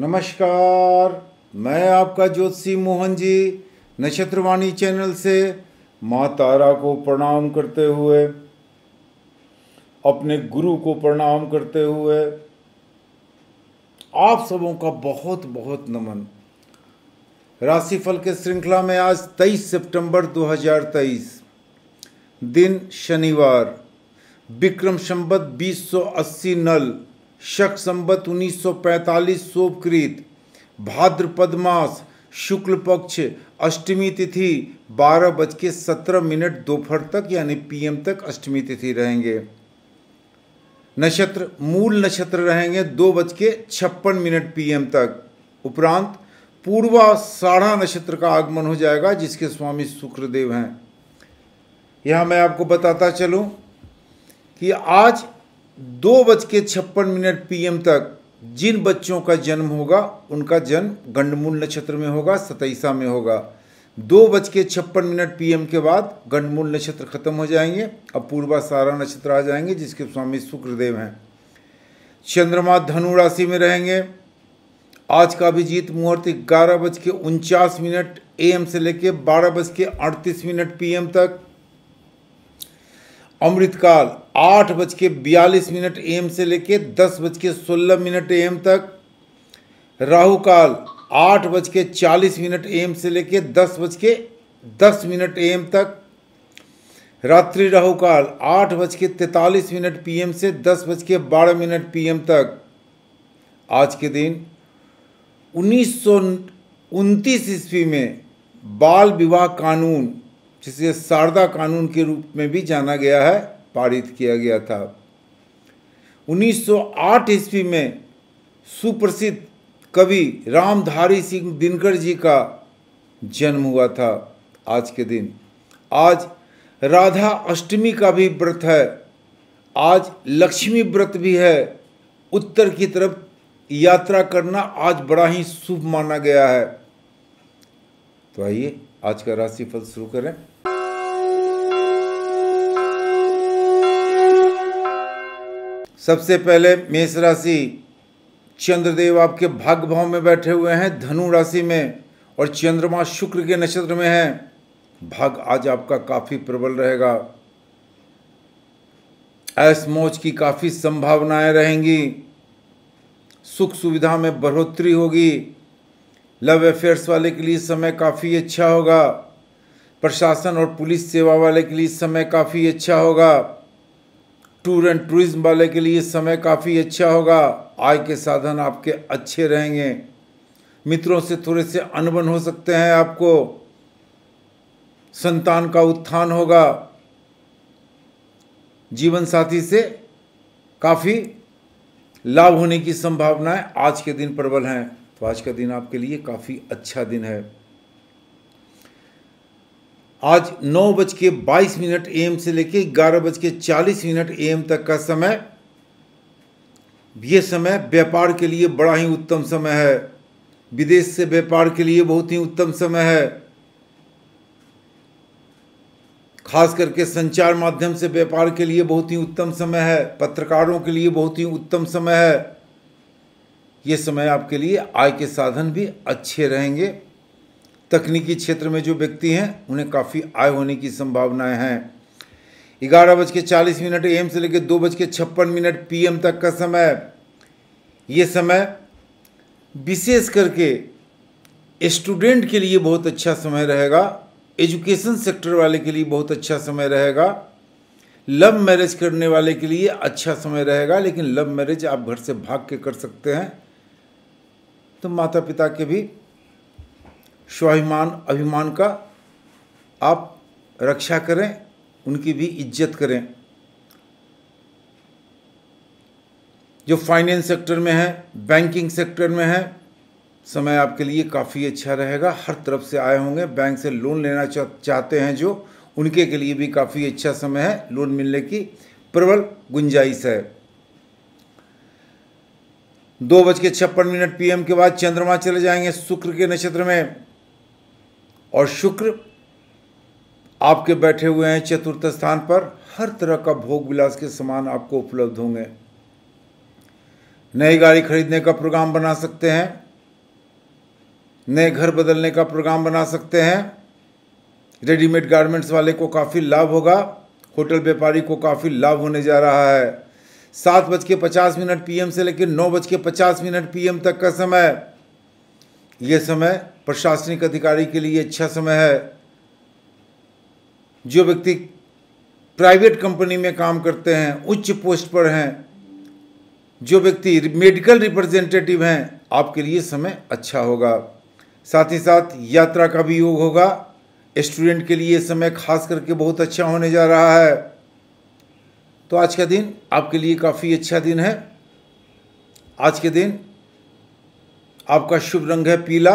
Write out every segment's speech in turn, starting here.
नमस्कार मैं आपका ज्योतिषी मोहन जी नक्षत्रवाणी चैनल से माँ तारा को प्रणाम करते हुए अपने गुरु को प्रणाम करते हुए आप सबों का बहुत बहुत नमन राशिफल के श्रृंखला में आज 23 सितंबर 2023 दिन शनिवार विक्रम संबत 2080 नल शक संबत 1945 सोपकृत भाद्रपद मास शुक्ल पक्ष अष्टमी तिथि बारह बज के सत्रह मिनट दोपहर तक यानी पीएम तक अष्टमी तिथि रहेंगे नक्षत्र मूल नक्षत्र रहेंगे दो बज के छप्पन मिनट पीएम तक उपरांत पूर्वा साढ़ा नक्षत्र का आगमन हो जाएगा जिसके स्वामी शुक्रदेव हैं यह मैं आपको बताता चलूं कि आज दो बज के छप्पन मिनट पीएम तक जिन बच्चों का जन्म होगा उनका जन्म गंडमूल नक्षत्र में होगा सतैसा में होगा दो बज के छप्पन मिनट पीएम के बाद गंडमूल नक्षत्र खत्म हो जाएंगे अब पूर्वा सारा नक्षत्र आ जाएंगे जिसके स्वामी शुक्रदेव हैं चंद्रमा धनु राशि में रहेंगे आज का अभिजीत मुहूर्त ग्यारह बज के उनचास मिनट ए से लेकर बारह बज के अड़तीस मिनट पीएम तक अमृतकाल आठ बज के बयालीस मिनट एम से लेके दस बज के सोलह मिनट एम तक राहुकाल आठ बज के चालीस मिनट एम से लेके दस बज के दस मिनट एम तक रात्रि राहुकाल आठ बज के तैंतालीस मिनट पीएम से दस बज के बारह मिनट पीएम तक आज के दिन उन्नीस सौ उनतीस ईस्वी में बाल विवाह कानून जिसे शारदा कानून के रूप में भी जाना गया है पारित किया गया था 1908 ईस्वी में सुप्रसिद्ध कवि रामधारी सिंह दिनकर जी का जन्म हुआ था आज के दिन आज राधा अष्टमी का भी व्रत है आज लक्ष्मी व्रत भी है उत्तर की तरफ यात्रा करना आज बड़ा ही शुभ माना गया है तो आइए आज का राशि फल शुरू करें सबसे पहले मेष राशि चंद्रदेव आपके भाग्य भाव में बैठे हुए हैं धनु राशि में और चंद्रमा शुक्र के नक्षत्र में है भाग आज आपका काफ़ी प्रबल रहेगा मौज की काफ़ी संभावनाएं रहेंगी सुख सुविधा में बढ़ोतरी होगी लव अफेयर्स वाले के लिए समय काफ़ी अच्छा होगा प्रशासन और पुलिस सेवा वाले के लिए समय काफ़ी अच्छा होगा टूर एंड टूरिज्म वाले के लिए समय काफ़ी अच्छा होगा आय के साधन आपके अच्छे रहेंगे मित्रों से थोड़े से अनबन हो सकते हैं आपको संतान का उत्थान होगा जीवन साथी से काफ़ी लाभ होने की संभावनाएं आज के दिन प्रबल हैं तो आज का दिन आपके लिए काफ़ी अच्छा दिन है आज नौ बज के बाईस मिनट एम से लेके ग्यारह बज के चालीस मिनट एम तक का समय यह समय व्यापार के लिए बड़ा ही उत्तम समय है विदेश से व्यापार के लिए बहुत ही उत्तम समय है खास करके संचार माध्यम से व्यापार के लिए बहुत ही उत्तम समय है पत्रकारों के लिए बहुत ही उत्तम समय है ये समय आपके लिए आय के साधन भी अच्छे रहेंगे तकनीकी क्षेत्र में जो व्यक्ति हैं उन्हें काफ़ी आय होने की संभावनाएँ हैं ग्यारह बज के चालीस मिनट एम से लेकर दो बज के छप्पन मिनट पीएम तक का समय ये समय विशेष करके स्टूडेंट के लिए बहुत अच्छा समय रहेगा एजुकेशन सेक्टर वाले के लिए बहुत अच्छा समय रहेगा लव मैरिज करने वाले के लिए अच्छा समय रहेगा लेकिन लव मैरिज आप घर से भाग के कर सकते हैं तो माता पिता के भी स्वाभिमान अभिमान का आप रक्षा करें उनकी भी इज्जत करें जो फाइनेंस सेक्टर में है बैंकिंग सेक्टर में है समय आपके लिए काफ़ी अच्छा रहेगा हर तरफ से आए होंगे बैंक से लोन लेना चाहते हैं जो उनके के लिए भी काफ़ी अच्छा समय है लोन मिलने की प्रबल गुंजाइश है दो बज के छप्पन मिनट पीएम के बाद चंद्रमा चले जाएंगे शुक्र के नक्षत्र में और शुक्र आपके बैठे हुए हैं चतुर्थ स्थान पर हर तरह का भोग विलास के समान आपको उपलब्ध होंगे नई गाड़ी खरीदने का प्रोग्राम बना सकते हैं नए घर बदलने का प्रोग्राम बना सकते हैं रेडीमेड गारमेंट्स वाले को काफ़ी लाभ होगा होटल व्यापारी को काफ़ी लाभ होने जा रहा है सात बज के पचास मिनट पीएम से लेकर नौ बज के पचास मिनट पीएम तक का समय यह समय प्रशासनिक अधिकारी के लिए अच्छा समय है जो व्यक्ति प्राइवेट कंपनी में काम करते हैं उच्च पोस्ट पर हैं जो व्यक्ति मेडिकल रिप्रेजेंटेटिव हैं आपके लिए समय अच्छा होगा साथ ही साथ यात्रा का भी योग होगा स्टूडेंट के लिए समय खास करके बहुत अच्छा होने जा रहा है तो आज का दिन आपके लिए काफ़ी अच्छा दिन है आज के दिन आपका शुभ रंग है पीला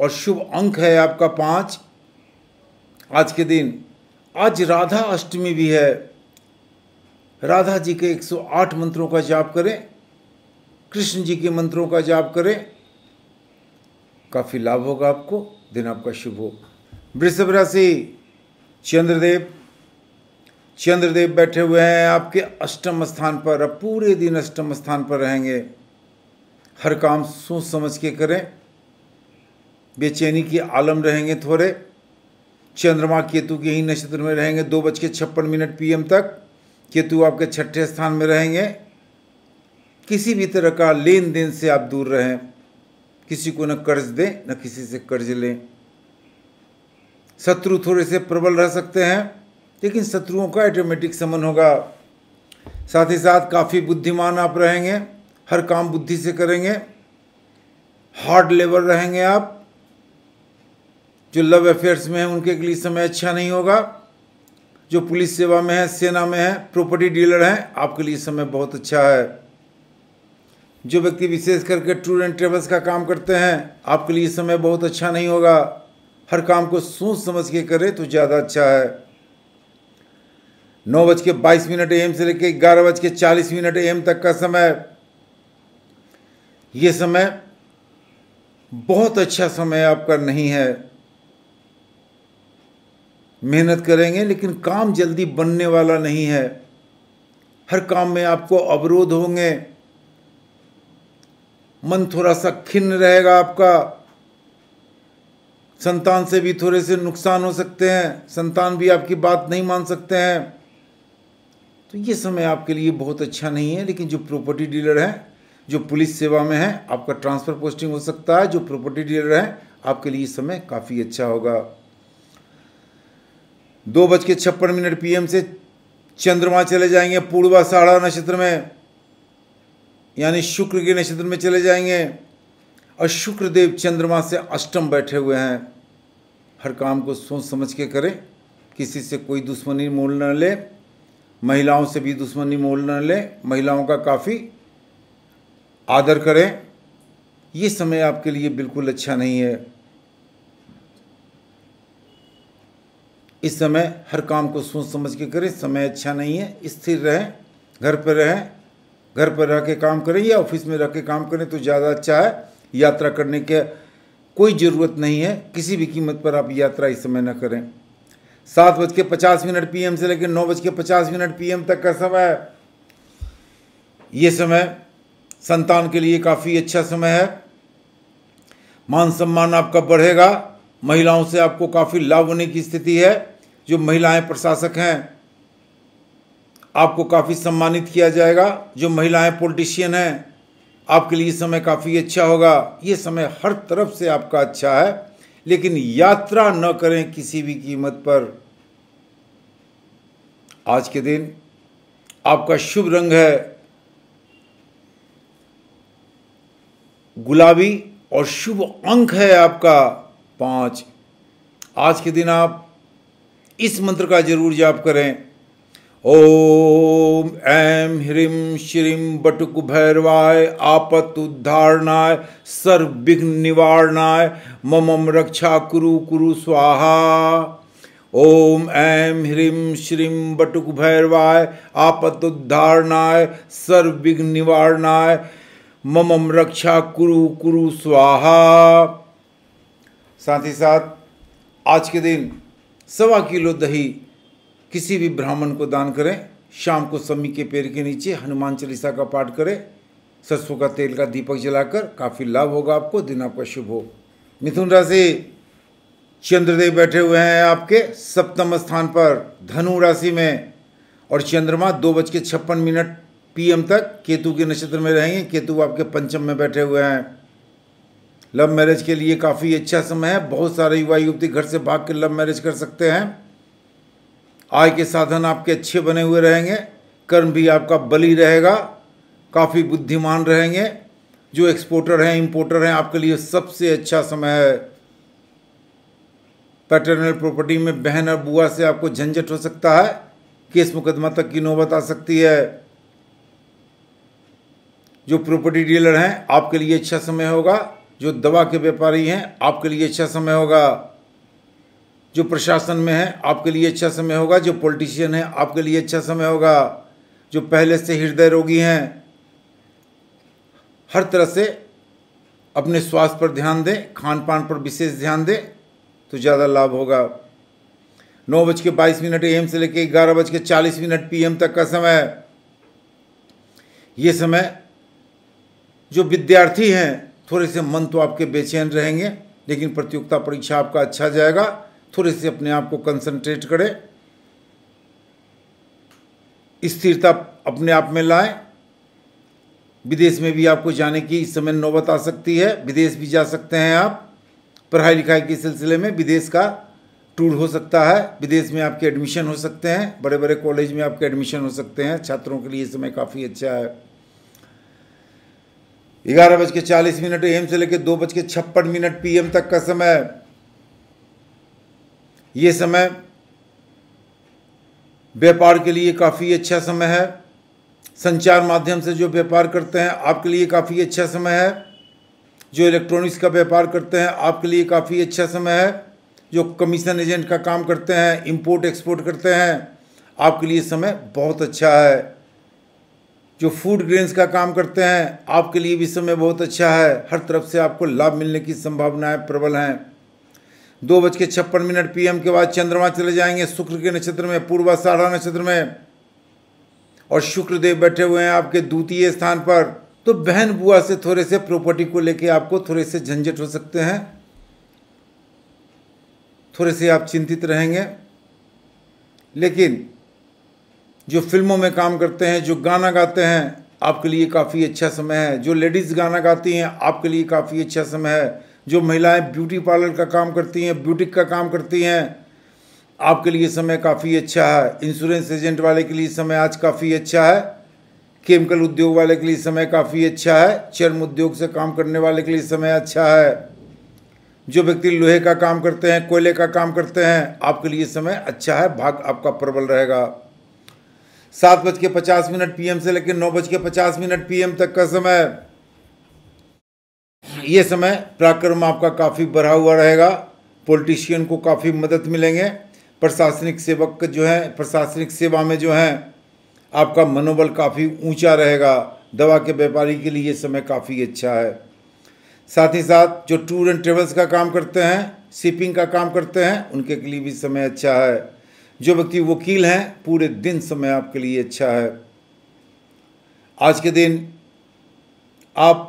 और शुभ अंक है आपका पाँच आज के दिन आज राधा अष्टमी भी है राधा जी के 108 मंत्रों का जाप करें कृष्ण जी के मंत्रों का जाप करें काफ़ी लाभ होगा आपको दिन आपका शुभ हो वृषभ राशि चंद्रदेव चंद्रदेव बैठे हुए हैं आपके अष्टम स्थान पर अब पूरे दिन अष्टम स्थान पर रहेंगे हर काम सोच समझ के करें बेचैनी के आलम रहेंगे थोड़े चंद्रमा केतु के ही नक्षत्र में रहेंगे दो बज के छप्पन मिनट पीएम तक केतु आपके छठे स्थान में रहेंगे किसी भी तरह का लेन देन से आप दूर रहें किसी को न कर्ज दें न किसी से कर्ज लें शत्रु थोड़े से प्रबल रह सकते हैं लेकिन शत्रुओं का ऑटोमेटिक समन होगा साथ ही साथ काफ़ी बुद्धिमान आप रहेंगे हर काम बुद्धि से करेंगे हार्ड लेबर रहेंगे आप जो लव अफेयर्स में हैं उनके लिए समय अच्छा नहीं होगा जो पुलिस सेवा में है सेना में है प्रॉपर्टी डीलर हैं आपके लिए समय बहुत अच्छा है जो व्यक्ति विशेष करके टूर एंड ट्रेवल्स का काम करते हैं आपके लिए समय बहुत अच्छा नहीं होगा हर काम को सोच समझ के करें तो ज़्यादा अच्छा है नौ बज के बाईस मिनट एम से लेकर ग्यारह बज के चालीस मिनट एम तक का समय ये समय बहुत अच्छा समय आपका नहीं है मेहनत करेंगे लेकिन काम जल्दी बनने वाला नहीं है हर काम में आपको अवरोध होंगे मन थोड़ा सा खिन्न रहेगा आपका संतान से भी थोड़े से नुकसान हो सकते हैं संतान भी आपकी बात नहीं मान सकते हैं तो ये समय आपके लिए बहुत अच्छा नहीं है लेकिन जो प्रॉपर्टी डीलर हैं जो पुलिस सेवा में हैं आपका ट्रांसफ़र पोस्टिंग हो सकता है जो प्रॉपर्टी डीलर हैं आपके लिए समय काफ़ी अच्छा होगा दो बज के छप्पन मिनट पीएम से चंद्रमा चले जाएंगे साढ़ा नक्षत्र में यानी शुक्र के नक्षत्र में चले जाएंगे और शुक्र देव चंद्रमा से अष्टम बैठे हुए हैं हर काम को सोच समझ के करें किसी से कोई दुश्मनी मोल न ले महिलाओं से भी दुश्मनी मोल न लें महिलाओं का काफ़ी आदर करें ये समय आपके लिए बिल्कुल अच्छा नहीं है इस समय हर काम को सोच समझ के करें समय अच्छा नहीं है स्थिर रहें घर पर रहें घर पर रह के काम करें या ऑफिस में रह के काम करें तो ज़्यादा अच्छा है यात्रा करने के कोई ज़रूरत नहीं है किसी भी कीमत पर आप यात्रा इस समय न करें सात बज के पचास मिनट पीएम से लेकर नौ बज के पचास मिनट पीएम तक का समय है ये समय संतान के लिए काफ़ी अच्छा समय है मान सम्मान आपका बढ़ेगा महिलाओं से आपको काफ़ी लाभ होने की स्थिति है जो महिलाएं प्रशासक हैं आपको काफ़ी सम्मानित किया जाएगा जो महिलाएं पॉलिटिशियन हैं आपके लिए समय काफ़ी अच्छा होगा ये समय हर तरफ से आपका अच्छा है लेकिन यात्रा न करें किसी भी कीमत पर आज के दिन आपका शुभ रंग है गुलाबी और शुभ अंक है आपका पांच आज के दिन आप इस मंत्र का जरूर जाप करें ओम ऐं ह्रीं श्रीं बटुकुभैरवाय आपत्ुद्धारणाय निवारणाय मम रक्षा कुरु कुरु स्वाहा ओम ऐं ह्रीं श्रीं बटुकुभैरवाय सर्विघ्न निवारणाय मम रक्षा कुरु कुरु स्वाहा साथ ही साथ आज के दिन सवा किलो दही किसी भी ब्राह्मण को दान करें शाम को समी के पेड़ के नीचे हनुमान चालीसा का पाठ करें सरसों का तेल का दीपक जलाकर काफ़ी लाभ होगा आपको दिन आपका शुभ हो मिथुन राशि चंद्रदेव बैठे हुए हैं आपके सप्तम स्थान पर धनु राशि में और चंद्रमा दो बज के छप्पन मिनट पी तक केतु के नक्षत्र में रहेंगे केतु आपके पंचम में बैठे हुए हैं लव मैरिज के लिए काफ़ी अच्छा समय है बहुत सारे युवा युवती घर से भाग के लव मैरिज कर सकते हैं आय के साधन आपके अच्छे बने हुए रहेंगे कर्म भी आपका बली रहेगा काफ़ी बुद्धिमान रहेंगे जो एक्सपोर्टर हैं इम्पोर्टर हैं आपके लिए सबसे अच्छा समय है पैटर्नल प्रॉपर्टी में बहन और बुआ से आपको झंझट हो सकता है केस मुकदमा तक की नौबत आ सकती है जो प्रॉपर्टी डीलर हैं आपके लिए अच्छा समय होगा जो दवा के व्यापारी हैं आपके लिए अच्छा समय होगा जो प्रशासन में है आपके लिए अच्छा समय होगा जो पॉलिटिशियन है आपके लिए अच्छा समय होगा जो पहले से हृदय रोगी हैं हर तरह से अपने स्वास्थ्य पर ध्यान दें खान पान पर विशेष ध्यान दें तो ज़्यादा लाभ होगा नौ बज के बाईस मिनट एम से लेकर ग्यारह बज के चालीस मिनट पीएम तक का समय ये समय जो विद्यार्थी हैं थोड़े से मन तो आपके बेचैन रहेंगे लेकिन प्रतियोगिता परीक्षा आपका अच्छा जाएगा थोड़े से अपने आप को कंसंट्रेट करें स्थिरता अपने आप में लाएं विदेश में भी आपको जाने की इस समय नौबत आ सकती है विदेश भी जा सकते हैं आप पढ़ाई लिखाई के सिलसिले में विदेश का टूर हो सकता है विदेश में आपके एडमिशन हो सकते हैं बड़े बड़े कॉलेज में आपके एडमिशन हो सकते हैं छात्रों के लिए समय काफ़ी अच्छा है ग्यारह बज के चालीस मिनट एम से लेकर दो बज के छप्पन मिनट पीएम तक का समय ये समय व्यापार के लिए काफ़ी अच्छा समय है संचार माध्यम से जो व्यापार करते हैं आपके लिए काफ़ी अच्छा समय है जो इलेक्ट्रॉनिक्स का व्यापार करते हैं आपके लिए काफ़ी अच्छा समय है जो कमीशन एजेंट का काम करते हैं इंपोर्ट एक्सपोर्ट करते हैं आपके लिए समय बहुत अच्छा है जो फूड ग्रेन्स का काम करते हैं आपके लिए भी समय बहुत अच्छा है हर तरफ से आपको लाभ मिलने की संभावनाएं प्रबल हैं दो बज के छप्पन मिनट पीएम के बाद चंद्रमा चले जाएंगे शुक्र के नक्षत्र में पूर्वा साढ़ा नक्षत्र में और शुक्र देव बैठे हुए हैं आपके द्वितीय स्थान पर तो बहन बुआ से थोड़े से प्रॉपर्टी को लेके आपको थोड़े से झंझट हो सकते हैं थोड़े से आप चिंतित रहेंगे लेकिन जो फिल्मों में काम करते हैं जो गाना गाते हैं आपके लिए काफ़ी अच्छा समय है जो लेडीज़ गाना गाती हैं आपके लिए काफ़ी अच्छा समय है जो महिलाएं ब्यूटी पार्लर का काम करती हैं ब्यूटिक का काम करती हैं आपके लिए समय काफ़ी अच्छा है इंश्योरेंस एजेंट वाले के लिए समय आज काफ़ी अच्छा है केमिकल उद्योग वाले के लिए समय काफ़ी अच्छा है चर्म उद्योग से काम करने वाले के लिए समय अच्छा है जो व्यक्ति लोहे का काम करते हैं कोयले का काम करते हैं आपके लिए समय अच्छा है भाग आपका प्रबल रहेगा सात बज के पचास मिनट पीएम से लेकर नौ बज के पचास मिनट पीएम तक का समय ये समय पराक्रम आपका काफ़ी बढ़ा हुआ रहेगा पॉलिटिशियन को काफ़ी मदद मिलेंगे प्रशासनिक सेवक जो है प्रशासनिक सेवा में जो है आपका मनोबल काफ़ी ऊंचा रहेगा दवा के व्यापारी के लिए ये समय काफ़ी अच्छा है साथ ही साथ जो टूर एंड ट्रेवल्स का काम करते हैं शिपिंग का काम करते हैं उनके लिए भी समय अच्छा है जो व्यक्ति वकील हैं पूरे दिन समय आपके लिए अच्छा है आज के दिन आप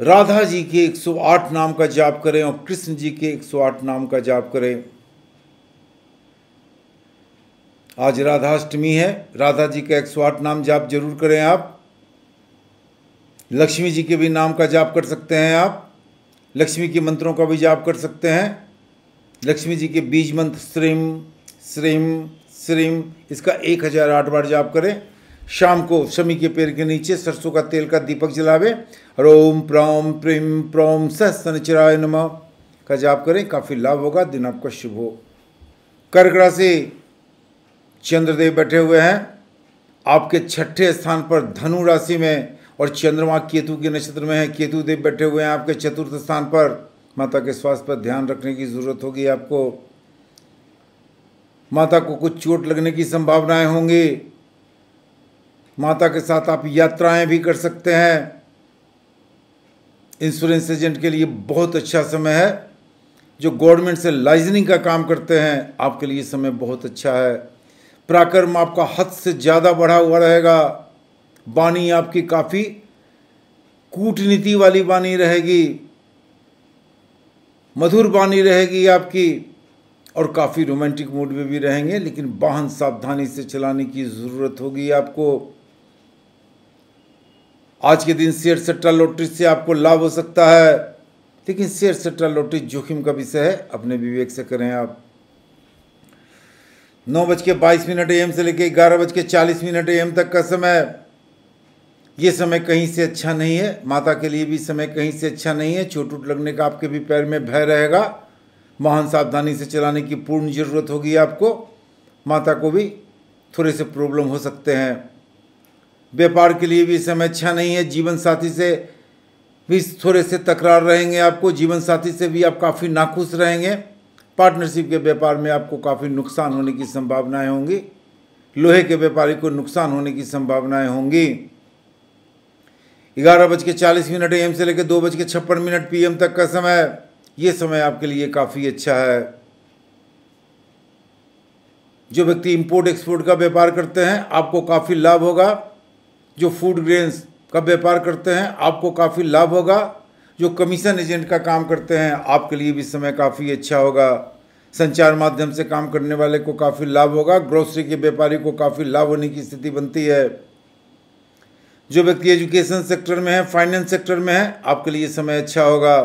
राधा जी के 108 नाम का जाप करें और कृष्ण जी के 108 नाम का जाप करें आज राधाष्टमी है राधा जी का 108 नाम जाप जरूर करें आप लक्ष्मी जी के भी नाम का जाप कर सकते हैं आप लक्ष्मी के मंत्रों का भी जाप कर सकते हैं लक्ष्मी जी के बीज मंत्र श्रीम श्रीम श्रीम इसका एक हज़ार आठ बार जाप करें शाम को शमी के पेड़ के नीचे सरसों का तेल का दीपक जलावे रोम प्रोम प्रिम प्रोम सनचराय नम का जाप करें काफ़ी लाभ होगा दिन आपका शुभ हो कर्क राशि चंद्रदेव बैठे हुए हैं आपके छठे स्थान पर धनु राशि में और चंद्रमा केतु के नक्षत्र में है केतु देव बैठे हुए हैं आपके चतुर्थ स्थान पर माता के स्वास्थ्य पर ध्यान रखने की जरूरत होगी आपको माता को कुछ चोट लगने की संभावनाएं होंगी माता के साथ आप यात्राएं भी कर सकते हैं इंश्योरेंस एजेंट के लिए बहुत अच्छा समय है जो गवर्नमेंट से लाइजनिंग का काम करते हैं आपके लिए समय बहुत अच्छा है पराक्रम आपका हद से ज़्यादा बढ़ा हुआ रहेगा वानी आपकी काफ़ी कूटनीति वाली वानी रहेगी मधुर वानी रहेगी आपकी और काफ़ी रोमांटिक मूड में भी रहेंगे लेकिन वाहन सावधानी से चलाने की ज़रूरत होगी आपको आज के दिन शेयर सट्टा लॉटरी से आपको लाभ हो सकता है लेकिन शेयर सट्टा लॉटरी जोखिम का विषय है अपने विवेक से करें आप नौ बज के बाईस मिनट एम से लेकर ग्यारह बज के चालीस मिनट एम तक का समय ये समय कहीं से अच्छा नहीं है माता के लिए भी समय कहीं से अच्छा नहीं है चोट उट लगने का आपके भी पैर में भय रहेगा वाहन सावधानी से चलाने की पूर्ण ज़रूरत होगी आपको माता को भी थोड़े से प्रॉब्लम हो सकते हैं व्यापार के लिए भी समय अच्छा नहीं है जीवन साथी से भी थोड़े से तकरार रहेंगे आपको जीवन साथी से भी आप काफ़ी नाखुश रहेंगे पार्टनरशिप के व्यापार में आपको काफ़ी नुकसान होने की संभावनाएं होंगी लोहे के व्यापारी को नुकसान होने की संभावनाएं होंगी ग्यारह बज के चालीस मिनट एम से लेकर दो बज के छप्पन मिनट पीएम तक का समय ये समय आपके लिए काफ़ी अच्छा है जो व्यक्ति इंपोर्ट एक्सपोर्ट का व्यापार करते हैं आपको काफ़ी लाभ होगा जो फूड ग्रेन्स का व्यापार करते हैं आपको काफ़ी लाभ होगा जो कमीशन एजेंट का काम करते हैं आपके लिए भी समय काफ़ी अच्छा होगा संचार माध्यम से काम करने वाले को काफ़ी लाभ होगा ग्रोसरी के व्यापारी को काफ़ी लाभ होने की स्थिति बनती है जो व्यक्ति एजुकेशन सेक्टर में है फाइनेंस सेक्टर में है आपके लिए समय अच्छा होगा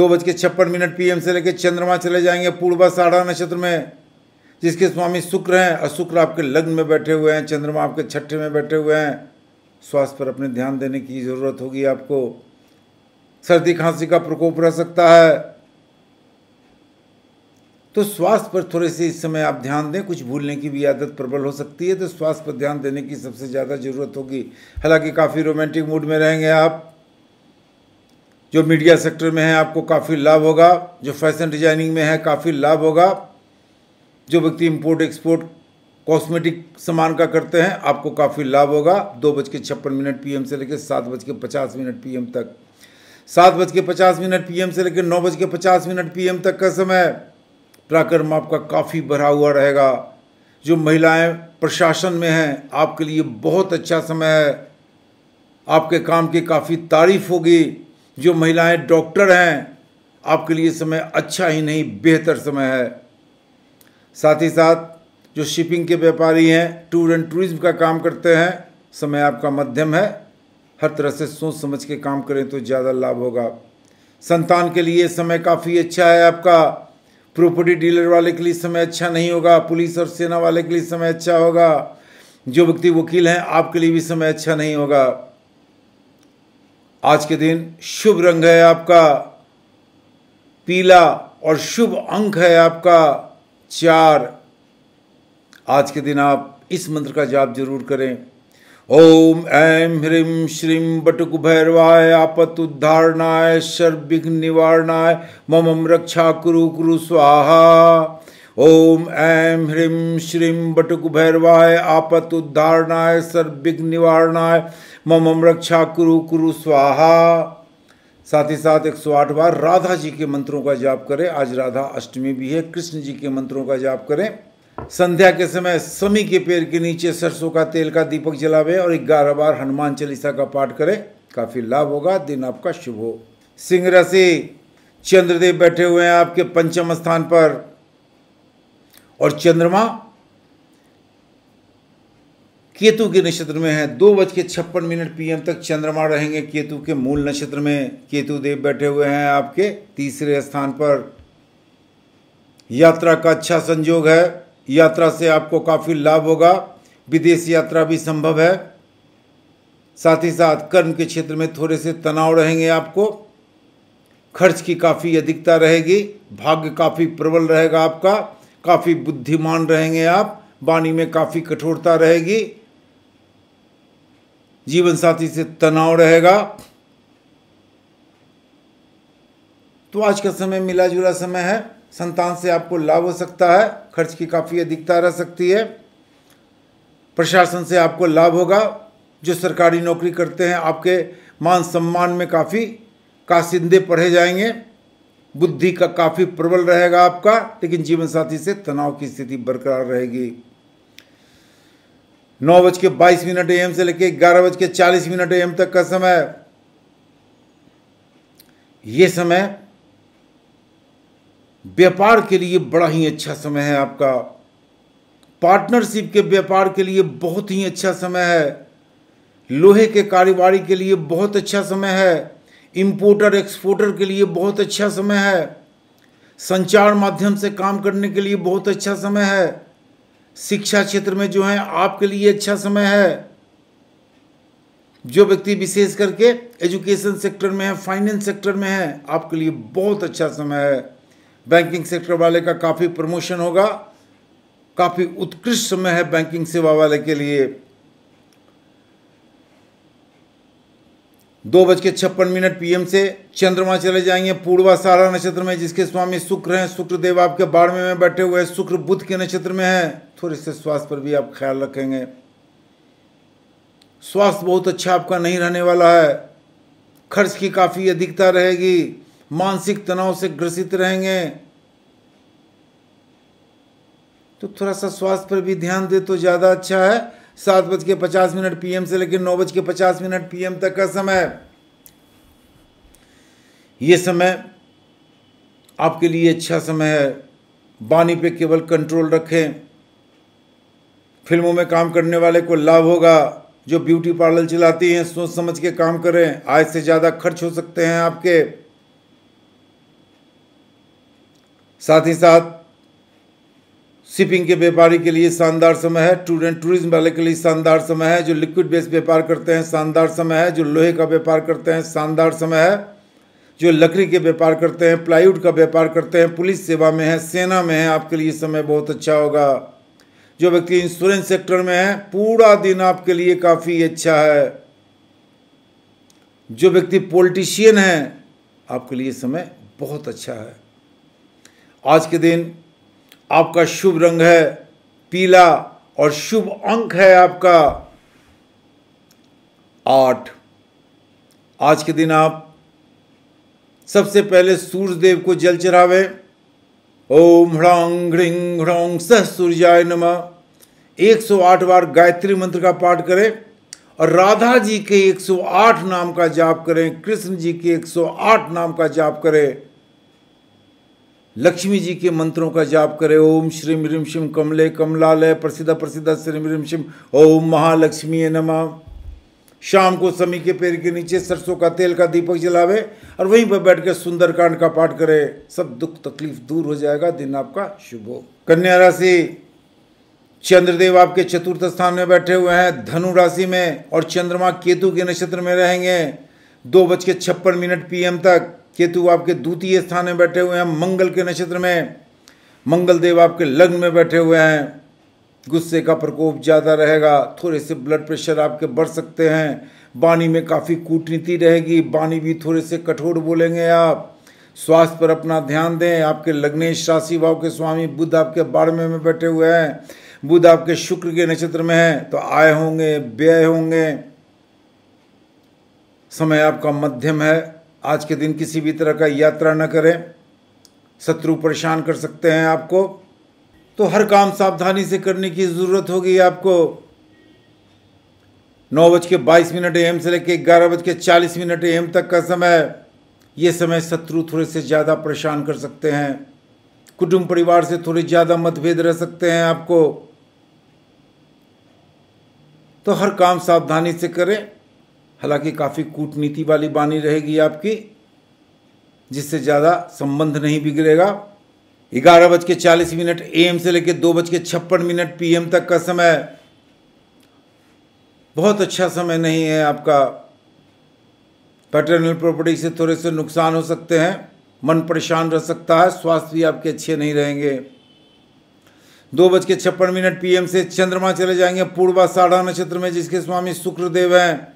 दो बज के छप्पन मिनट पीएम से लेकर चंद्रमा चले जाएंगे पूर्वा साढ़ा नक्षत्र में जिसके स्वामी शुक्र हैं और शुक्र आपके लग्न में बैठे हुए हैं चंद्रमा आपके छठे में बैठे हुए हैं स्वास्थ्य पर अपने ध्यान देने की ज़रूरत होगी आपको सर्दी खांसी का प्रकोप रह सकता है तो स्वास्थ्य पर थोड़े से इस समय आप ध्यान दें कुछ भूलने की भी आदत प्रबल हो सकती है तो स्वास्थ्य पर ध्यान देने की सबसे ज़्यादा ज़रूरत होगी हालांकि काफ़ी रोमांटिक मूड में रहेंगे आप जो मीडिया सेक्टर में है आपको काफ़ी लाभ होगा जो फैशन डिजाइनिंग में है काफ़ी लाभ होगा जो व्यक्ति इम्पोर्ट एक्सपोर्ट कॉस्मेटिक सामान का करते हैं आपको काफ़ी लाभ होगा दो बज के छप्पन मिनट पीएम से लेकर सात बज के पचास मिनट पीएम तक सात बज के पचास मिनट पीएम से लेकर नौ बज के पचास मिनट पीएम तक का समय प्राकर्म आपका काफ़ी भरा हुआ रहेगा जो महिलाएं प्रशासन में हैं आपके लिए बहुत अच्छा समय है आपके काम की काफ़ी तारीफ होगी जो महिलाएँ डॉक्टर हैं आपके लिए समय अच्छा ही नहीं बेहतर समय है साथ ही साथ जो शिपिंग के व्यापारी हैं टूर एंड टूरिज्म का काम करते हैं समय आपका मध्यम है हर तरह से सोच समझ के काम करें तो ज़्यादा लाभ होगा संतान के लिए समय काफ़ी अच्छा है आपका प्रॉपर्टी डीलर वाले के लिए समय अच्छा नहीं होगा पुलिस और सेना वाले के लिए समय अच्छा होगा जो व्यक्ति वकील हैं आपके लिए भी समय अच्छा नहीं होगा आज के दिन शुभ रंग है आपका पीला और शुभ अंक है आपका चार आज के दिन आप इस मंत्र का जाप जरूर करें ओम ऐम ह्रीम श्रीम बटुकु भैरवाय बटुकुभैरवाय आपत्ुद्धारणाय सर्विघ्न निवारणाय मम रक्षा कुरु कुरु स्वाहा ओम ऐम श्रीम ह्रीं भैरवाय बटुकुभैरवाय आपत्ुद्धारणाय सर्विघ्न निवारणाय मम रक्षा कुरु कुरु स्वाहा साथ ही साथ 108 बार राधा जी के मंत्रों का जाप करें आज राधा अष्टमी भी है कृष्ण जी के मंत्रों का जाप करें संध्या के समय समी के पेड़ के नीचे सरसों का तेल का दीपक जलावे और ग्यारह बार हनुमान चालीसा का पाठ करें काफ़ी लाभ होगा दिन आपका शुभ हो सिंह राशि चंद्रदेव बैठे हुए हैं आपके पंचम स्थान पर और चंद्रमा केतु के नक्षत्र में है दो बज के छप्पन मिनट पीएम तक चंद्रमा रहेंगे केतु के मूल नक्षत्र में केतु देव बैठे हुए हैं आपके तीसरे स्थान पर यात्रा का अच्छा संयोग है यात्रा से आपको काफ़ी लाभ होगा विदेश यात्रा भी संभव है साथ ही साथ कर्म के क्षेत्र में थोड़े से तनाव रहेंगे आपको खर्च की काफ़ी अधिकता रहेगी भाग्य काफ़ी प्रबल रहेगा आपका काफ़ी बुद्धिमान रहेंगे आप वाणी में काफ़ी कठोरता रहेगी जीवन साथी से तनाव रहेगा तो आज का समय मिला जुला समय है संतान से आपको लाभ हो सकता है खर्च की काफ़ी अधिकता रह सकती है प्रशासन से आपको लाभ होगा जो सरकारी नौकरी करते हैं आपके मान सम्मान में काफ़ी कासिंदे पढ़े जाएंगे बुद्धि का काफ़ी प्रबल रहेगा आपका लेकिन जीवन साथी से तनाव की स्थिति बरकरार रहेगी नौ बज के बाईस मिनट एम से लेके ग्यारह बज के चालीस मिनट एम तक का समय ये समय व्यापार के लिए बड़ा ही अच्छा समय है आपका पार्टनरशिप के व्यापार के लिए बहुत ही अच्छा समय है लोहे के कारोबारी के लिए बहुत अच्छा समय है इम्पोर्टर एक्सपोर्टर के लिए बहुत अच्छा समय है संचार माध्यम से काम करने के लिए बहुत अच्छा समय है शिक्षा क्षेत्र में जो है आपके लिए अच्छा समय है जो व्यक्ति विशेष करके एजुकेशन सेक्टर में है फाइनेंस सेक्टर में है आपके लिए बहुत अच्छा समय है बैंकिंग सेक्टर वाले का काफ़ी प्रमोशन होगा काफ़ी उत्कृष्ट समय है बैंकिंग सेवा वाले के लिए दो बज के छप्पन मिनट पीएम से चंद्रमा चले जाएंगे पूर्वा सारा नक्षत्र में जिसके स्वामी शुक्र हैं शुक्र देव आपके बारहवें में बैठे हुए हैं शुक्र बुद्ध के नक्षत्र में है थोड़े से स्वास्थ्य पर भी आप ख्याल रखेंगे स्वास्थ्य बहुत अच्छा आपका नहीं रहने वाला है खर्च की काफ़ी अधिकता रहेगी मानसिक तनाव से ग्रसित रहेंगे तो थोड़ा सा स्वास्थ्य पर भी ध्यान दे तो ज़्यादा अच्छा है सात बज के पचास मिनट पीएम से लेकर नौ बज के पचास मिनट पीएम तक का समय ये समय आपके लिए अच्छा समय है वाणी पे केवल कंट्रोल रखें फिल्मों में काम करने वाले को लाभ होगा जो ब्यूटी पार्लर चलाती हैं सोच समझ के काम करें आय से ज़्यादा खर्च हो सकते हैं आपके साथ ही साथ शिपिंग के व्यापारी के लिए शानदार समय है टूर एंड टूरिज्म वाले के लिए शानदार समय है जो लिक्विड बेस्ड व्यापार करते हैं शानदार समय है जो लोहे का व्यापार करते हैं शानदार समय है जो लकड़ी के व्यापार करते हैं प्लाईवुड का व्यापार करते हैं पुलिस सेवा में है सेना में है आपके लिए समय बहुत अच्छा होगा जो व्यक्ति इंश्योरेंस सेक्टर में है पूरा दिन आपके लिए काफ़ी अच्छा है जो व्यक्ति पॉलिटिशियन है आपके लिए समय बहुत अच्छा है आज के दिन आपका शुभ रंग है पीला और शुभ अंक है आपका आठ आज के दिन आप सबसे पहले सूर्य देव को जल चढ़ावे ओम ह्रांग ह्रिंग ह्रौंग सह सूर्याय सौ आठ बार गायत्री मंत्र का पाठ करें और राधा जी के 108 नाम का जाप करें कृष्ण जी के 108 नाम का जाप करें लक्ष्मी जी के मंत्रों का जाप करें ओम श्रीम ह्रीम शिम कमले कमलालय प्रसिद्ध प्रसिद्ध श्रीम ह्रीम शिम ओम महालक्ष्मी नमा शाम को समी के पेड़ के नीचे सरसों का तेल का दीपक जलावे और वहीं पर बैठ कर सुंदरकांड का पाठ करे सब दुख तकलीफ दूर हो जाएगा दिन आपका शुभ हो कन्या राशि चंद्रदेव आपके चतुर्थ स्थान में बैठे हुए हैं धनु राशि में और चंद्रमा केतु के नक्षत्र में रहेंगे दो बज के छप्पन मिनट पीएम तक केतु आपके द्वितीय स्थान में बैठे हुए हैं मंगल के नक्षत्र में मंगल देव आपके लग्न में बैठे हुए हैं गुस्से का प्रकोप ज़्यादा रहेगा थोड़े से ब्लड प्रेशर आपके बढ़ सकते हैं वाणी में काफ़ी कूटनीति रहेगी वाणी भी थोड़े से कठोर बोलेंगे आप स्वास्थ्य पर अपना ध्यान दें आपके लग्नेश राशि भाव के स्वामी बुद्ध आपके बारहवें में बैठे हुए हैं बुद्ध आपके शुक्र के नक्षत्र में हैं तो आय होंगे व्यय होंगे समय आपका मध्यम है आज के दिन किसी भी तरह का यात्रा न करें शत्रु परेशान कर सकते हैं आपको तो हर काम सावधानी से करने की ज़रूरत होगी आपको नौ बज के बाईस मिनट एम से लेकर ग्यारह बज के चालीस मिनट एम तक का समय ये समय शत्रु थोड़े से ज़्यादा परेशान कर सकते हैं कुटुंब परिवार से थोड़े ज़्यादा मतभेद रह सकते हैं आपको तो हर काम सावधानी से करें हालांकि काफ़ी कूटनीति वाली बानी रहेगी आपकी जिससे ज़्यादा संबंध नहीं बिगड़ेगा ग्यारह बज के चालीस मिनट एम से लेकर दो बज के छप्पन मिनट पीएम तक का समय बहुत अच्छा समय नहीं है आपका पैटर्नल प्रॉपर्टी से थोड़े से नुकसान हो सकते हैं मन परेशान रह सकता है स्वास्थ्य भी आपके अच्छे नहीं रहेंगे दो बज के छप्पन मिनट पीएम से चंद्रमा चले जाएंगे पूर्वा साढ़ा नक्षत्र में जिसके स्वामी शुक्रदेव हैं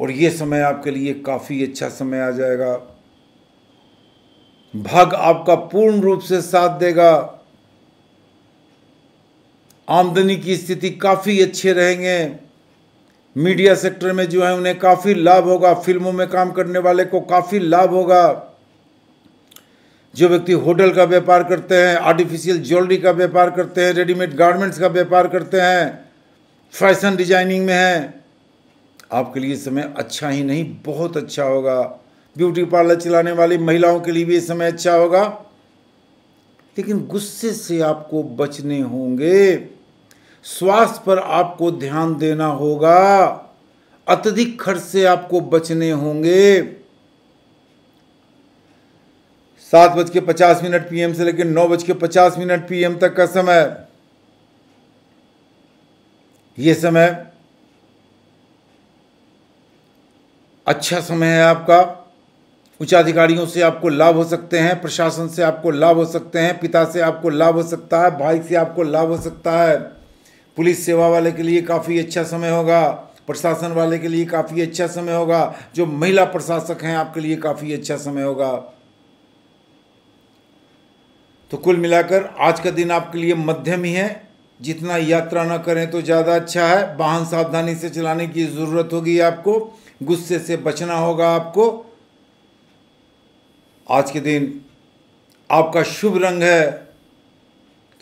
और ये समय आपके लिए काफ़ी अच्छा समय आ जाएगा भाग आपका पूर्ण रूप से साथ देगा आमदनी की स्थिति काफ़ी अच्छे रहेंगे मीडिया सेक्टर में जो है उन्हें काफ़ी लाभ होगा फिल्मों में काम करने वाले को काफ़ी लाभ होगा जो व्यक्ति होटल का व्यापार करते हैं आर्टिफिशियल ज्वेलरी का व्यापार करते हैं रेडीमेड गारमेंट्स का व्यापार करते हैं फैशन डिजाइनिंग में हैं आपके लिए समय अच्छा ही नहीं बहुत अच्छा होगा ब्यूटी पार्लर चलाने वाली महिलाओं के लिए भी समय अच्छा होगा लेकिन गुस्से से आपको बचने होंगे स्वास्थ्य पर आपको ध्यान देना होगा अत्यधिक खर्च से आपको बचने होंगे सात बज के पचास मिनट पीएम से लेकर नौ बज के पचास मिनट पीएम तक का समय यह समय अच्छा समय है आपका उच्च अधिकारियों से आपको लाभ हो सकते हैं प्रशासन से आपको लाभ हो सकते हैं पिता से आपको लाभ हो सकता है भाई से आपको लाभ हो सकता है पुलिस सेवा वाले के लिए काफ़ी अच्छा समय होगा प्रशासन वाले के लिए काफ़ी अच्छा समय होगा जो महिला प्रशासक हैं आपके लिए काफ़ी अच्छा समय होगा तो कुल मिलाकर आज का दिन आपके लिए मध्यम ही है जितना यात्रा ना करें तो ज़्यादा अच्छा है वाहन सावधानी से चलाने की ज़रूरत होगी आपको गुस्से से बचना होगा आपको आज के दिन आपका शुभ रंग है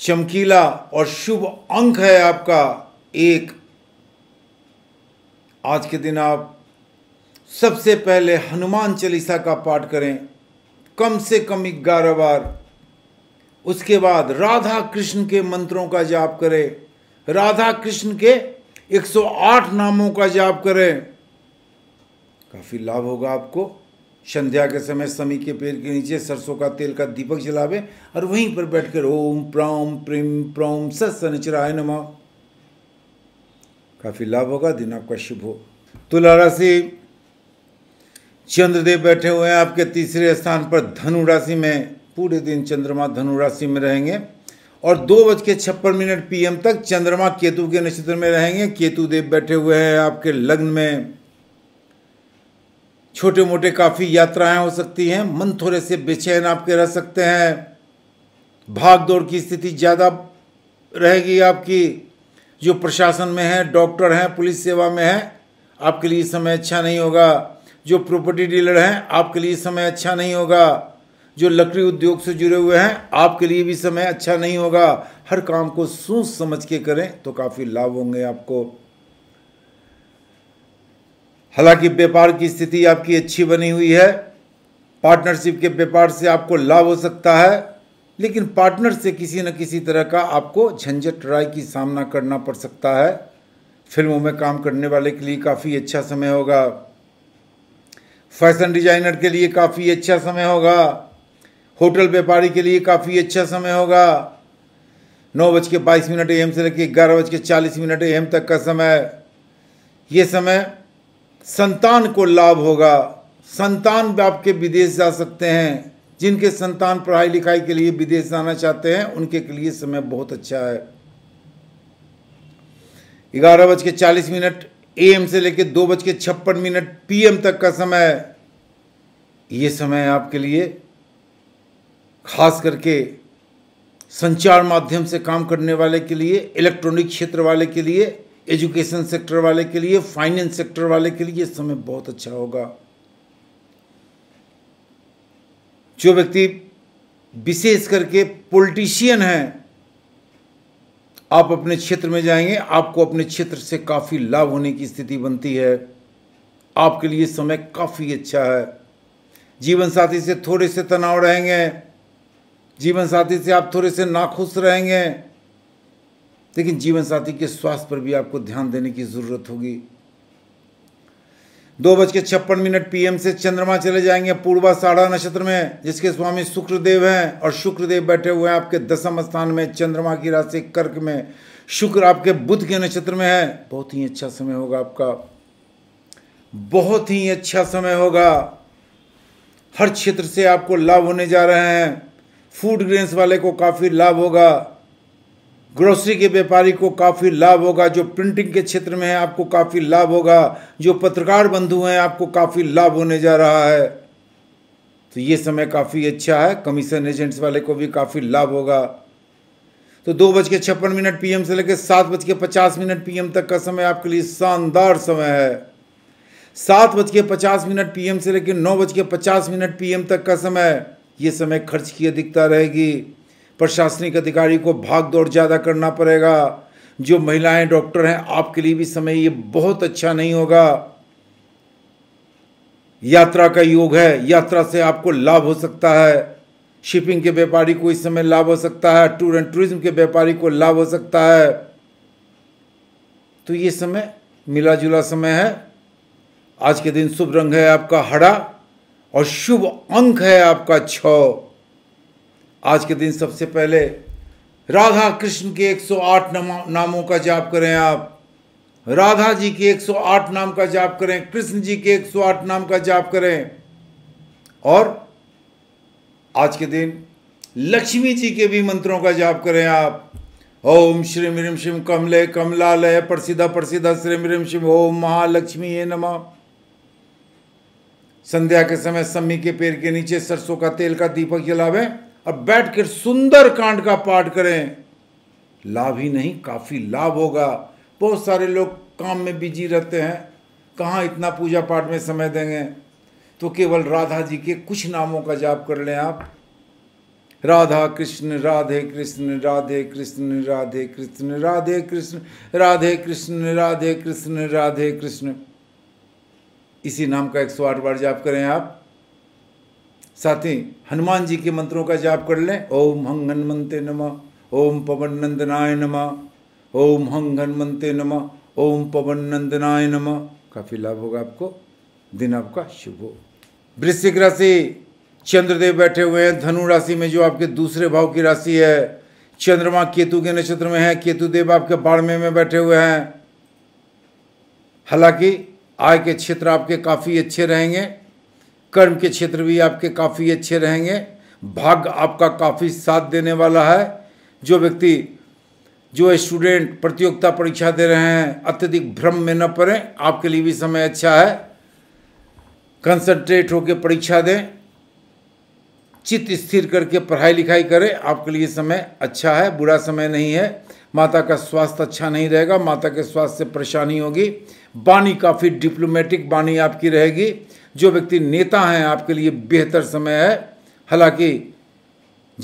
चमकीला और शुभ अंक है आपका एक आज के दिन आप सबसे पहले हनुमान चालीसा का पाठ करें कम से कम ग्यारह बार उसके बाद राधा कृष्ण के मंत्रों का जाप करें राधा कृष्ण के 108 नामों का जाप करें काफ़ी लाभ होगा आपको संध्या के समय समी के पेड़ के नीचे सरसों का तेल का दीपक जलावे और वहीं पर बैठकर ओम प्राम प्रेम प्रोम सत्सनचराय नम काफ़ी लाभ होगा दिन आपका शुभ हो तुला राशि चंद्रदेव बैठे हुए हैं आपके तीसरे स्थान पर धनु राशि में पूरे दिन चंद्रमा धनु राशि में रहेंगे और दो बज के छप्पन मिनट पीएम तक चंद्रमा केतु के नक्षत्र में रहेंगे केतु देव बैठे हुए हैं आपके लग्न में छोटे मोटे काफ़ी यात्राएं हो सकती हैं मन थोड़े से बेचैन आपके रह सकते हैं भाग दौड़ की स्थिति ज़्यादा रहेगी आपकी जो प्रशासन में है डॉक्टर हैं पुलिस सेवा में हैं आपके लिए समय अच्छा नहीं होगा जो प्रॉपर्टी डीलर हैं आपके लिए समय अच्छा नहीं होगा जो लकड़ी उद्योग से जुड़े हुए हैं आपके लिए भी समय अच्छा नहीं होगा हर काम को सोच समझ के करें तो काफ़ी लाभ होंगे आपको हालांकि व्यापार की स्थिति आपकी अच्छी बनी हुई है पार्टनरशिप के व्यापार से आपको लाभ हो सकता है लेकिन पार्टनर से किसी न किसी तरह का आपको झंझट राय की सामना करना पड़ सकता है फिल्मों में काम करने वाले के लिए काफ़ी अच्छा समय होगा फैशन डिजाइनर के लिए काफ़ी अच्छा समय होगा होटल व्यापारी के लिए काफ़ी अच्छा समय होगा नौ बज के बाईस मिनट एम से लेकर ग्यारह बज के चालीस मिनट एम तक का समय ये समय संतान को लाभ होगा संतान भी आपके विदेश जा सकते हैं जिनके संतान पढ़ाई लिखाई के लिए विदेश जाना चाहते हैं उनके के लिए समय बहुत अच्छा है ग्यारह बज के चालीस मिनट ए एम से लेकर दो बज के छप्पन मिनट पी एम तक का समय ये समय है आपके लिए खास करके संचार माध्यम से काम करने वाले के लिए इलेक्ट्रॉनिक क्षेत्र वाले के लिए एजुकेशन सेक्टर वाले के लिए फाइनेंस सेक्टर वाले के लिए समय बहुत अच्छा होगा जो व्यक्ति विशेष करके पॉलिटिशियन है आप अपने क्षेत्र में जाएंगे आपको अपने क्षेत्र से काफ़ी लाभ होने की स्थिति बनती है आपके लिए समय काफ़ी अच्छा है जीवन साथी से थोड़े से तनाव रहेंगे जीवन साथी से आप थोड़े से नाखुश रहेंगे लेकिन जीवन साथी के स्वास्थ्य पर भी आपको ध्यान देने की ज़रूरत होगी दो बज के छप्पन मिनट पीएम से चंद्रमा चले जाएंगे पूर्वा साढ़ा नक्षत्र में जिसके स्वामी शुक्रदेव हैं और शुक्रदेव बैठे हुए हैं आपके दसम स्थान में चंद्रमा की राशि कर्क में शुक्र आपके बुध के नक्षत्र में है बहुत ही अच्छा समय होगा आपका बहुत ही अच्छा समय होगा हर क्षेत्र से आपको लाभ होने जा रहे हैं फूड ग्रेन्स वाले को काफ़ी लाभ होगा ग्रोसरी के व्यापारी को काफ़ी लाभ होगा जो प्रिंटिंग के क्षेत्र में है आपको काफ़ी लाभ होगा जो पत्रकार बंधु हैं आपको काफ़ी लाभ होने जा रहा है तो ये समय काफ़ी अच्छा है कमीशन एजेंट्स वाले को भी काफ़ी लाभ होगा तो दो बज के छप्पन मिनट पीएम से लेकर सात बज के पचास मिनट पीएम तक का समय आपके लिए शानदार समय है सात बज के पचास मिनट पीएम से लेकर नौ बज के पचास मिनट पीएम तक का समय ये समय खर्च की अधिकता रहेगी प्रशासनिक अधिकारी को भाग दौड़ ज़्यादा करना पड़ेगा जो महिलाएं डॉक्टर हैं आपके लिए भी समय ये बहुत अच्छा नहीं होगा यात्रा का योग है यात्रा से आपको लाभ हो सकता है शिपिंग के व्यापारी को इस समय लाभ हो सकता है टूर एंड टूरिज्म के व्यापारी को लाभ हो सकता है तो ये समय मिला जुला समय है आज के दिन शुभ रंग है आपका हरा और शुभ अंक है आपका छ आज के दिन सबसे पहले राधा कृष्ण के 108 नाम, नामों का जाप करें आप राधा जी के 108 नाम का जाप करें कृष्ण जी के 108 नाम का जाप करें और आज के दिन लक्ष्मी जी के भी मंत्रों का जाप करें आप ओम श्री मृम शिम कमले कमला लय प्रसिद्धा प्रसिद्धा श्री मृम शिम ओम महालक्ष्मी ये नमा संध्या के समय सम्मी के पेड़ के नीचे सरसों का तेल का दीपक जलावें और बैठ कर सुंदर कांड का पाठ करें लाभ ही नहीं काफ़ी लाभ होगा बहुत सारे लोग काम में बिजी रहते हैं कहाँ इतना पूजा पाठ में समय देंगे तो केवल राधा जी के कुछ नामों का जाप कर लें आप राधा कृष्ण राधे कृष्ण राधे कृष्ण राधे कृष्ण राधे कृष्ण राधे कृष्ण राधे कृष्ण राधे कृष्ण इसी नाम का एक सौ आठ बार जाप करें आप साथ ही हनुमान जी के मंत्रों का जाप कर लें ओम हंग हनुमते नम ओम पवन नंदनाय नम ओम हंग हनुमते नम ओम पवन नंदनाय नम काफ़ी लाभ होगा आपको दिन आपका शुभ हो वृश्चिक राशि चंद्रदेव बैठे हुए हैं धनु राशि में जो आपके दूसरे भाव की राशि है चंद्रमा केतु के नक्षत्र में है केतु देव आपके बाड़मे में बैठे हुए हैं हालांकि आय के क्षेत्र आपके काफ़ी अच्छे रहेंगे कर्म के क्षेत्र भी आपके काफ़ी अच्छे रहेंगे भाग्य आपका काफ़ी साथ देने वाला है जो व्यक्ति जो स्टूडेंट प्रतियोगिता परीक्षा दे रहे हैं अत्यधिक भ्रम में न पड़ें आपके लिए भी समय अच्छा है कंसंट्रेट होकर परीक्षा दें चित्त स्थिर करके पढ़ाई लिखाई करें आपके लिए समय अच्छा है बुरा समय नहीं है माता का स्वास्थ्य अच्छा नहीं रहेगा माता के स्वास्थ्य से परेशानी होगी वाणी काफ़ी डिप्लोमेटिक वाणी आपकी रहेगी जो व्यक्ति नेता हैं आपके लिए बेहतर समय है हालांकि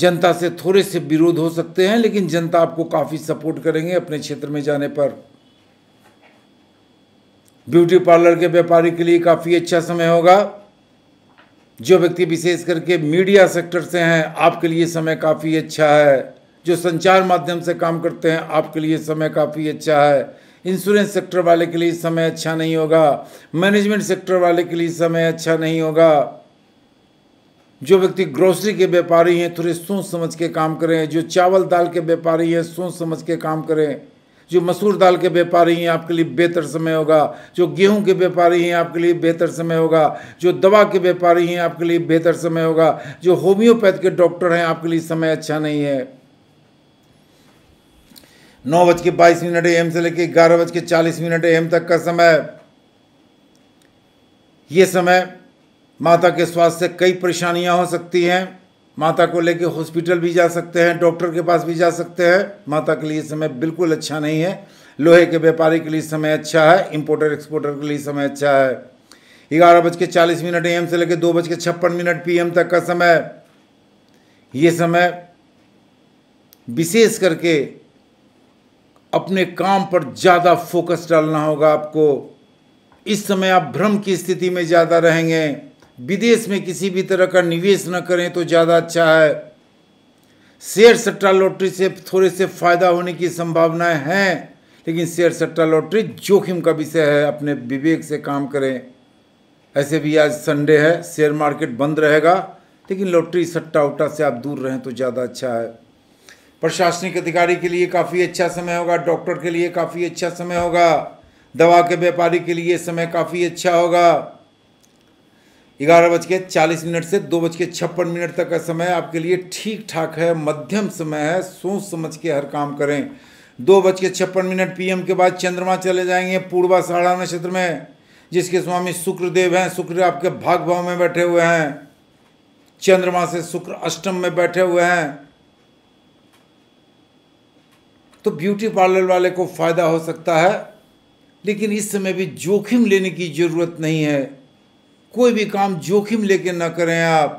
जनता से थोड़े से विरोध हो सकते हैं लेकिन जनता आपको काफ़ी सपोर्ट करेंगे अपने क्षेत्र में जाने पर ब्यूटी पार्लर के व्यापारी के लिए काफ़ी अच्छा समय होगा जो व्यक्ति विशेष करके मीडिया सेक्टर से हैं आपके लिए समय काफ़ी अच्छा है जो संचार माध्यम से काम करते हैं आपके लिए समय काफ़ी अच्छा है इंश्योरेंस सेक्टर वाले के लिए समय अच्छा नहीं होगा मैनेजमेंट सेक्टर वाले के लिए समय अच्छा नहीं होगा जो व्यक्ति ग्रोसरी के व्यापारी हैं थोड़े सोच समझ के काम करें जो चावल दाल के व्यापारी हैं सोच समझ के काम करें जो मसूर दाल के व्यापारी हैं आपके लिए बेहतर समय होगा जो गेहूं के व्यापारी हैं आपके लिए बेहतर समय होगा जो दवा के व्यापारी हैं आपके लिए बेहतर समय होगा जो होम्योपैथ के डॉक्टर हैं आपके लिए समय अच्छा नहीं है नौ बज के बाईस मिनट एम से लेकर ग्यारह बज के चालीस मिनट एम तक का समय ये समय माता के स्वास्थ्य से कई परेशानियां हो सकती हैं माता को लेके हॉस्पिटल भी जा सकते हैं डॉक्टर के पास भी जा सकते हैं माता के लिए समय बिल्कुल अच्छा नहीं है लोहे के व्यापारी के लिए समय अच्छा है इम्पोर्टर एक्सपोर्टर के लिए समय अच्छा है ग्यारह बज के चालीस मिनट एम से लेकर दो बज के छप्पन मिनट पी तक का समय ये समय विशेष करके अपने काम पर ज़्यादा फोकस डालना होगा आपको इस समय आप भ्रम की स्थिति में ज़्यादा रहेंगे विदेश में किसी भी तरह का निवेश न करें तो ज़्यादा अच्छा है शेयर सट्टा लॉटरी से थोड़े से फायदा होने की संभावनाएं हैं लेकिन शेयर सट्टा लॉटरी जोखिम का विषय है अपने विवेक से काम करें ऐसे भी आज संडे है शेयर मार्केट बंद रहेगा लेकिन लॉटरी सट्टा उट्टा से आप दूर रहें तो ज़्यादा अच्छा है प्रशासनिक अधिकारी के लिए काफ़ी अच्छा समय होगा डॉक्टर के लिए काफ़ी अच्छा समय होगा दवा के व्यापारी के लिए समय काफ़ी अच्छा होगा ग्यारह बज के चालीस मिनट से दो बज के छप्पन मिनट तक का समय आपके लिए ठीक ठाक है मध्यम समय है सोच समझ के हर काम करें दो बज के छप्पन मिनट पीएम के बाद चंद्रमा चले जाएंगे साढ़ा नक्षत्र में जिसके स्वामी शुक्रदेव हैं शुक्र आपके भाग भाव में बैठे हुए हैं चंद्रमा से शुक्र अष्टम में बैठे हुए हैं तो ब्यूटी पार्लर वाले को फ़ायदा हो सकता है लेकिन इस समय भी जोखिम लेने की ज़रूरत नहीं है कोई भी काम जोखिम लेके ना करें आप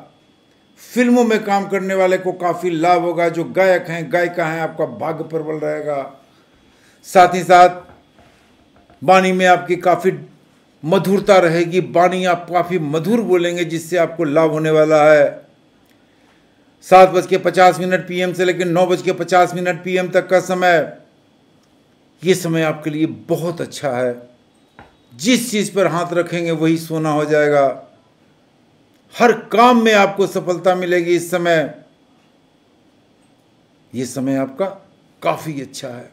फिल्मों में काम करने वाले को काफ़ी लाभ होगा जो गायक हैं गायिका हैं आपका भाग्य प्रबल रहेगा साथ ही साथ वाणी में आपकी काफ़ी मधुरता रहेगी वाणी आप काफ़ी मधुर बोलेंगे जिससे आपको लाभ होने वाला है सात बज के पचास मिनट पीएम से लेकर नौ बज के पचास मिनट पीएम तक का समय ये समय आपके लिए बहुत अच्छा है जिस चीज़ पर हाथ रखेंगे वही सोना हो जाएगा हर काम में आपको सफलता मिलेगी इस समय ये समय आपका काफ़ी अच्छा है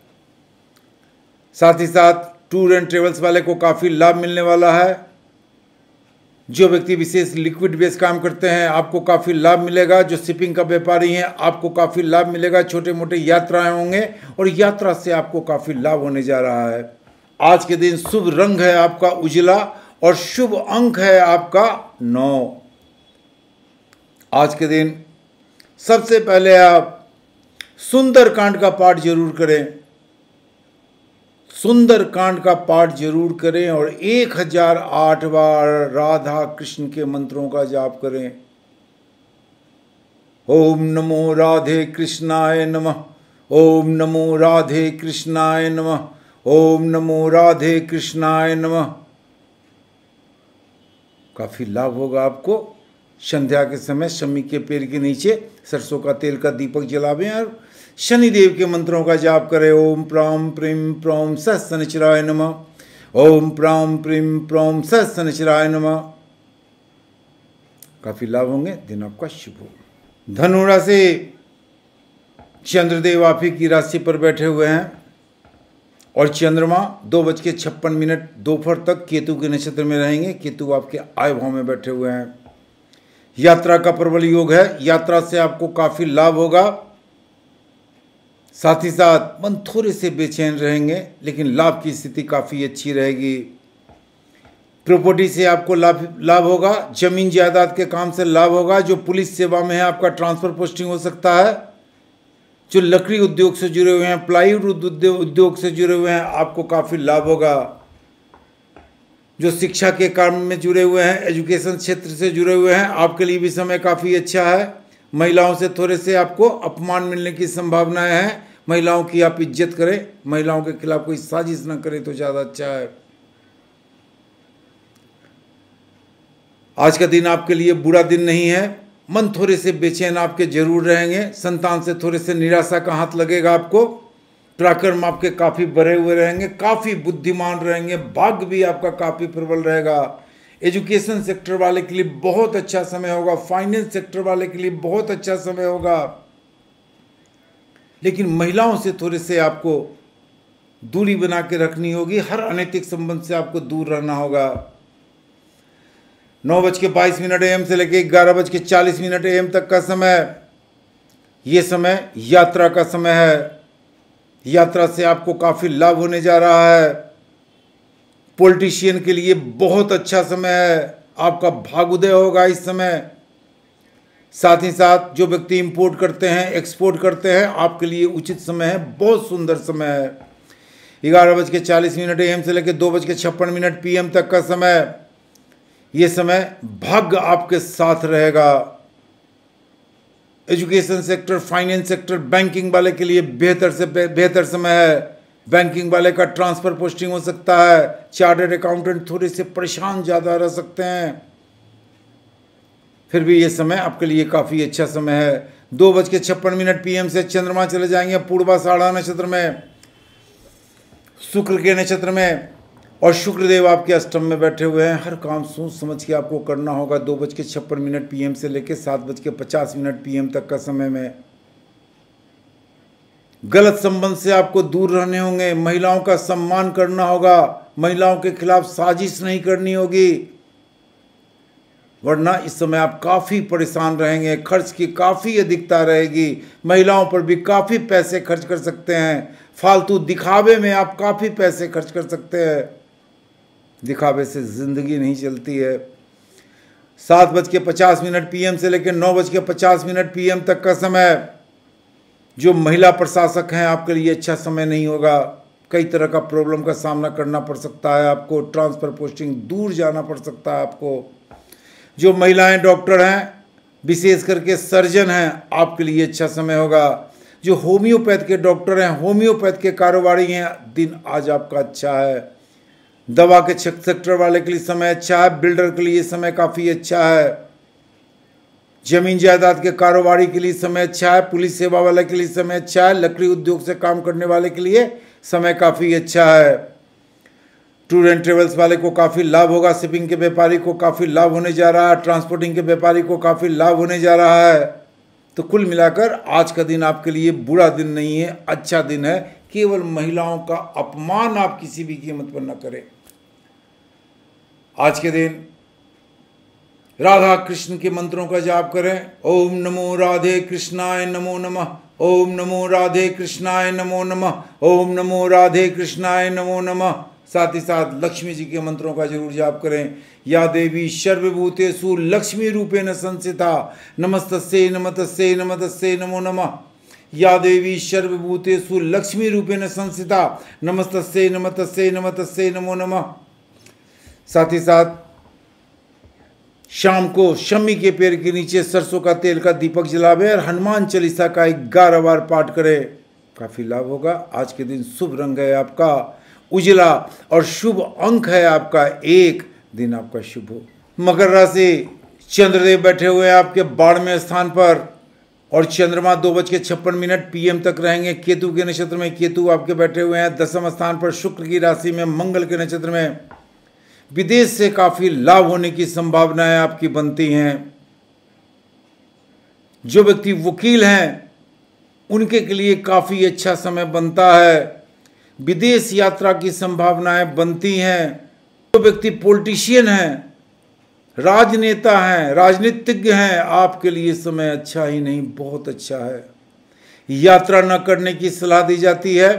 साथ ही साथ टूर एंड ट्रेवल्स वाले को काफ़ी लाभ मिलने वाला है जो व्यक्ति विशेष लिक्विड बेस काम करते हैं आपको काफ़ी लाभ मिलेगा जो शिपिंग का व्यापारी हैं आपको काफ़ी लाभ मिलेगा छोटे मोटे यात्राएं होंगे और यात्रा से आपको काफ़ी लाभ होने जा रहा है आज के दिन शुभ रंग है आपका उजला और शुभ अंक है आपका नौ आज के दिन सबसे पहले आप सुंदर कांड का पाठ जरूर करें सुंदर कांड का पाठ जरूर करें और एक हजार आठ बार राधा कृष्ण के मंत्रों का जाप करें ओम नमो राधे कृष्णाय नमः ओम नमो राधे कृष्णाय नमः ओम नमो राधे कृष्णाय नमः काफ़ी लाभ होगा आपको संध्या के समय शमी के पेड़ के नीचे सरसों का तेल का दीपक जलावें और शनिदेव के मंत्रों का जाप करें ओम प्राम प्रीम प्रोम सनचराय नम ओम प्राम प्रीम प्रोम सनचराय नम काफ़ी लाभ होंगे दिन आपका शुभ हो धनुरा से चंद्रदेव आप ही की राशि पर बैठे हुए हैं और चंद्रमा दो बज के छप्पन मिनट दोपहर तक केतु के नक्षत्र में रहेंगे केतु आपके आय भाव में बैठे हुए हैं यात्रा का प्रबल योग है यात्रा से आपको काफ़ी लाभ होगा साथ ही साथ मन थोड़े से बेचैन रहेंगे लेकिन लाभ की स्थिति काफ़ी अच्छी रहेगी प्रॉपर्टी से आपको लाभ लाभ होगा जमीन जायदाद के काम से लाभ होगा जो पुलिस सेवा में है आपका ट्रांसफर पोस्टिंग हो सकता है जो लकड़ी उद्योग से जुड़े हुए हैं प्लाईवुड उद्योग से जुड़े हुए हैं आपको काफ़ी लाभ होगा जो शिक्षा के काम में जुड़े हुए हैं एजुकेशन क्षेत्र से जुड़े हुए हैं आपके लिए भी समय काफ़ी अच्छा है महिलाओं से थोड़े से आपको अपमान मिलने की संभावनाएं हैं महिलाओं की आप इज्जत करें महिलाओं के खिलाफ कोई साजिश ना करें तो ज़्यादा अच्छा है आज का दिन आपके लिए बुरा दिन नहीं है मन थोड़े से बेचैन आपके जरूर रहेंगे संतान से थोड़े से निराशा का हाथ लगेगा आपको पराक्रम आपके काफ़ी बढ़े हुए रहेंगे काफ़ी बुद्धिमान रहेंगे भाग्य भी आपका काफ़ी प्रबल रहेगा एजुकेशन सेक्टर वाले के लिए बहुत अच्छा समय होगा फाइनेंस सेक्टर वाले के लिए बहुत अच्छा समय होगा लेकिन महिलाओं से थोड़े से आपको दूरी बना के रखनी होगी हर अनैतिक संबंध से आपको दूर रहना होगा नौ बज के बाईस मिनट एम से लेकर ग्यारह बज के चालीस मिनट एम तक का समय ये समय यात्रा का समय है यात्रा से आपको काफ़ी लाभ होने जा रहा है पॉलिटिशियन के लिए बहुत अच्छा समय है आपका भाग उदय होगा इस समय साथ ही साथ जो व्यक्ति इंपोर्ट करते हैं एक्सपोर्ट करते हैं आपके लिए उचित समय है बहुत सुंदर समय है ग्यारह बज के चालीस मिनट एम से लेकर दो बज के छप्पन मिनट पीएम तक का समय ये समय भाग्य आपके साथ रहेगा education sector finance sector banking वाले के लिए बेहतर से बेहतर समय है बैंकिंग वाले का ट्रांसफ़र पोस्टिंग हो सकता है चार्टर्ड अकाउंटेंट थोड़े से परेशान ज़्यादा रह सकते हैं फिर भी ये समय आपके लिए काफ़ी अच्छा समय है दो बज के छप्पन मिनट पीएम से चंद्रमा चले जाएंगे साढ़ा नक्षत्र में शुक्र के नक्षत्र में और शुक्रदेव आपके अष्टम में बैठे हुए हैं हर काम सोच समझ के आपको करना होगा दो बज के छप्पन मिनट पी से लेकर सात बज के पचास मिनट पी तक का समय में गलत संबंध से आपको दूर रहने होंगे महिलाओं का सम्मान करना होगा महिलाओं के खिलाफ साजिश नहीं करनी होगी वरना इस समय आप काफ़ी परेशान रहेंगे खर्च की काफ़ी अधिकता रहेगी महिलाओं पर भी काफ़ी पैसे खर्च कर सकते हैं फालतू दिखावे में आप काफ़ी पैसे खर्च कर सकते हैं दिखावे से ज़िंदगी नहीं चलती है सात बज के पचास मिनट पीएम से लेकर नौ बज के पचास मिनट पीएम तक का समय जो महिला प्रशासक हैं आपके लिए अच्छा समय नहीं होगा कई तरह का प्रॉब्लम का सामना करना पड़ सकता है आपको ट्रांसफ़र पोस्टिंग दूर जाना पड़ सकता है आपको जो महिलाएं डॉक्टर हैं विशेष करके सर्जन हैं आपके लिए अच्छा समय होगा जो होम्योपैथ के डॉक्टर हैं होम्योपैथ के कारोबारी हैं दिन आज आपका अच्छा है दवा के सेक्टर वाले के लिए समय अच्छा है बिल्डर के लिए समय काफ़ी अच्छा है जमीन जायदाद के कारोबारी के लिए समय अच्छा है पुलिस सेवा वाले के लिए समय अच्छा है लकड़ी उद्योग से काम करने वाले के लिए समय काफ़ी अच्छा है टूर एंड ट्रेवल्स वाले को काफ़ी लाभ होगा शिपिंग के व्यापारी को काफ़ी लाभ होने जा रहा है ट्रांसपोर्टिंग के व्यापारी को काफ़ी लाभ होने जा रहा है तो कुल मिलाकर आज का दिन आपके लिए बुरा दिन नहीं है अच्छा दिन है केवल महिलाओं का अपमान आप किसी भी कीमत पर न करें आज के दिन राधा कृष्ण के मंत्रों का जाप करें ओम नमो राधे कृष्णाय नमो नमः ओम नमो राधे कृष्णाय नमो नमः ओम नमो राधे कृष्णाय नमो नमः साथ ही साथ लक्ष्मी जी के मंत्रों का जरूर जाप करें या देवी सर्वभूतेषु लक्ष्मी से नमत से नमत से नमो नम या देवी सर्वभूतेषु लक्ष्मी से नमत से नमत से नमो नम साथ ही साथ शाम को शमी के पेड़ के नीचे सरसों का तेल का दीपक जलावे और हनुमान चालीसा का ग्यारह बार पाठ करें काफ़ी लाभ होगा आज के दिन शुभ रंग है आपका उजला और शुभ अंक है आपका एक दिन आपका शुभ हो मकर राशि चंद्रदेव बैठे हुए हैं आपके बारहवें स्थान पर और चंद्रमा दो बज के छप्पन मिनट पीएम तक रहेंगे केतु के नक्षत्र में केतु आपके बैठे हुए हैं दसम स्थान पर शुक्र की राशि में मंगल के नक्षत्र में विदेश से काफ़ी लाभ होने की संभावनाएं आपकी बनती हैं जो व्यक्ति वकील हैं उनके के लिए काफ़ी अच्छा समय बनता है विदेश यात्रा की संभावनाएं बनती हैं जो तो व्यक्ति पॉलिटिशियन हैं राजनेता हैं राजनीतिज्ञ हैं आपके लिए समय अच्छा ही नहीं बहुत अच्छा है यात्रा न करने की सलाह दी जाती है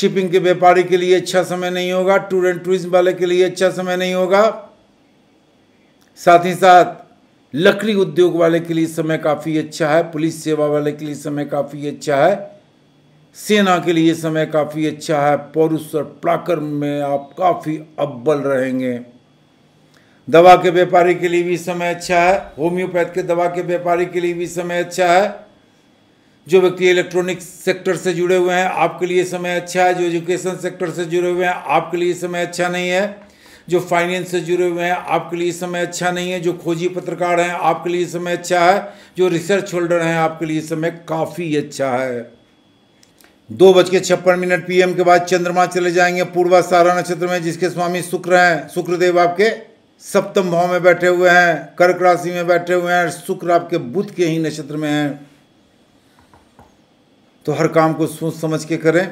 शिपिंग के व्यापारी के लिए अच्छा समय नहीं होगा टूर एंड टूरिज्म वाले के लिए अच्छा समय नहीं होगा साथ ही साथ लकड़ी उद्योग वाले के लिए समय काफ़ी अच्छा है पुलिस सेवा वाले के लिए समय काफ़ी अच्छा है सेना के लिए समय काफ़ी अच्छा है पौरुष और प्राकर में आप काफ़ी अब्बल रहेंगे दवा के व्यापारी के लिए भी समय अच्छा है होम्योपैथ के दवा के व्यापारी के लिए भी समय अच्छा है जो व्यक्ति इलेक्ट्रॉनिक सेक्टर से जुड़े हुए हैं आपके लिए समय अच्छा है जो एजुकेशन सेक्टर से जुड़े हुए हैं आपके लिए समय अच्छा नहीं है जो फाइनेंस से जुड़े हुए हैं आपके लिए समय अच्छा नहीं है जो खोजी पत्रकार हैं आपके लिए समय अच्छा है जो रिसर्च होल्डर हैं आपके लिए समय काफ़ी अच्छा है दो बज के छप्पन मिनट पीएम के बाद चंद्रमा चले जाएंगे पूर्वा सारा नक्षत्र में जिसके स्वामी शुक्र हैं शुक्रदेव आपके सप्तम भाव में बैठे हुए हैं कर्क राशि में बैठे हुए हैं शुक्र आपके बुध के ही नक्षत्र में हैं तो हर काम को सोच समझ के करें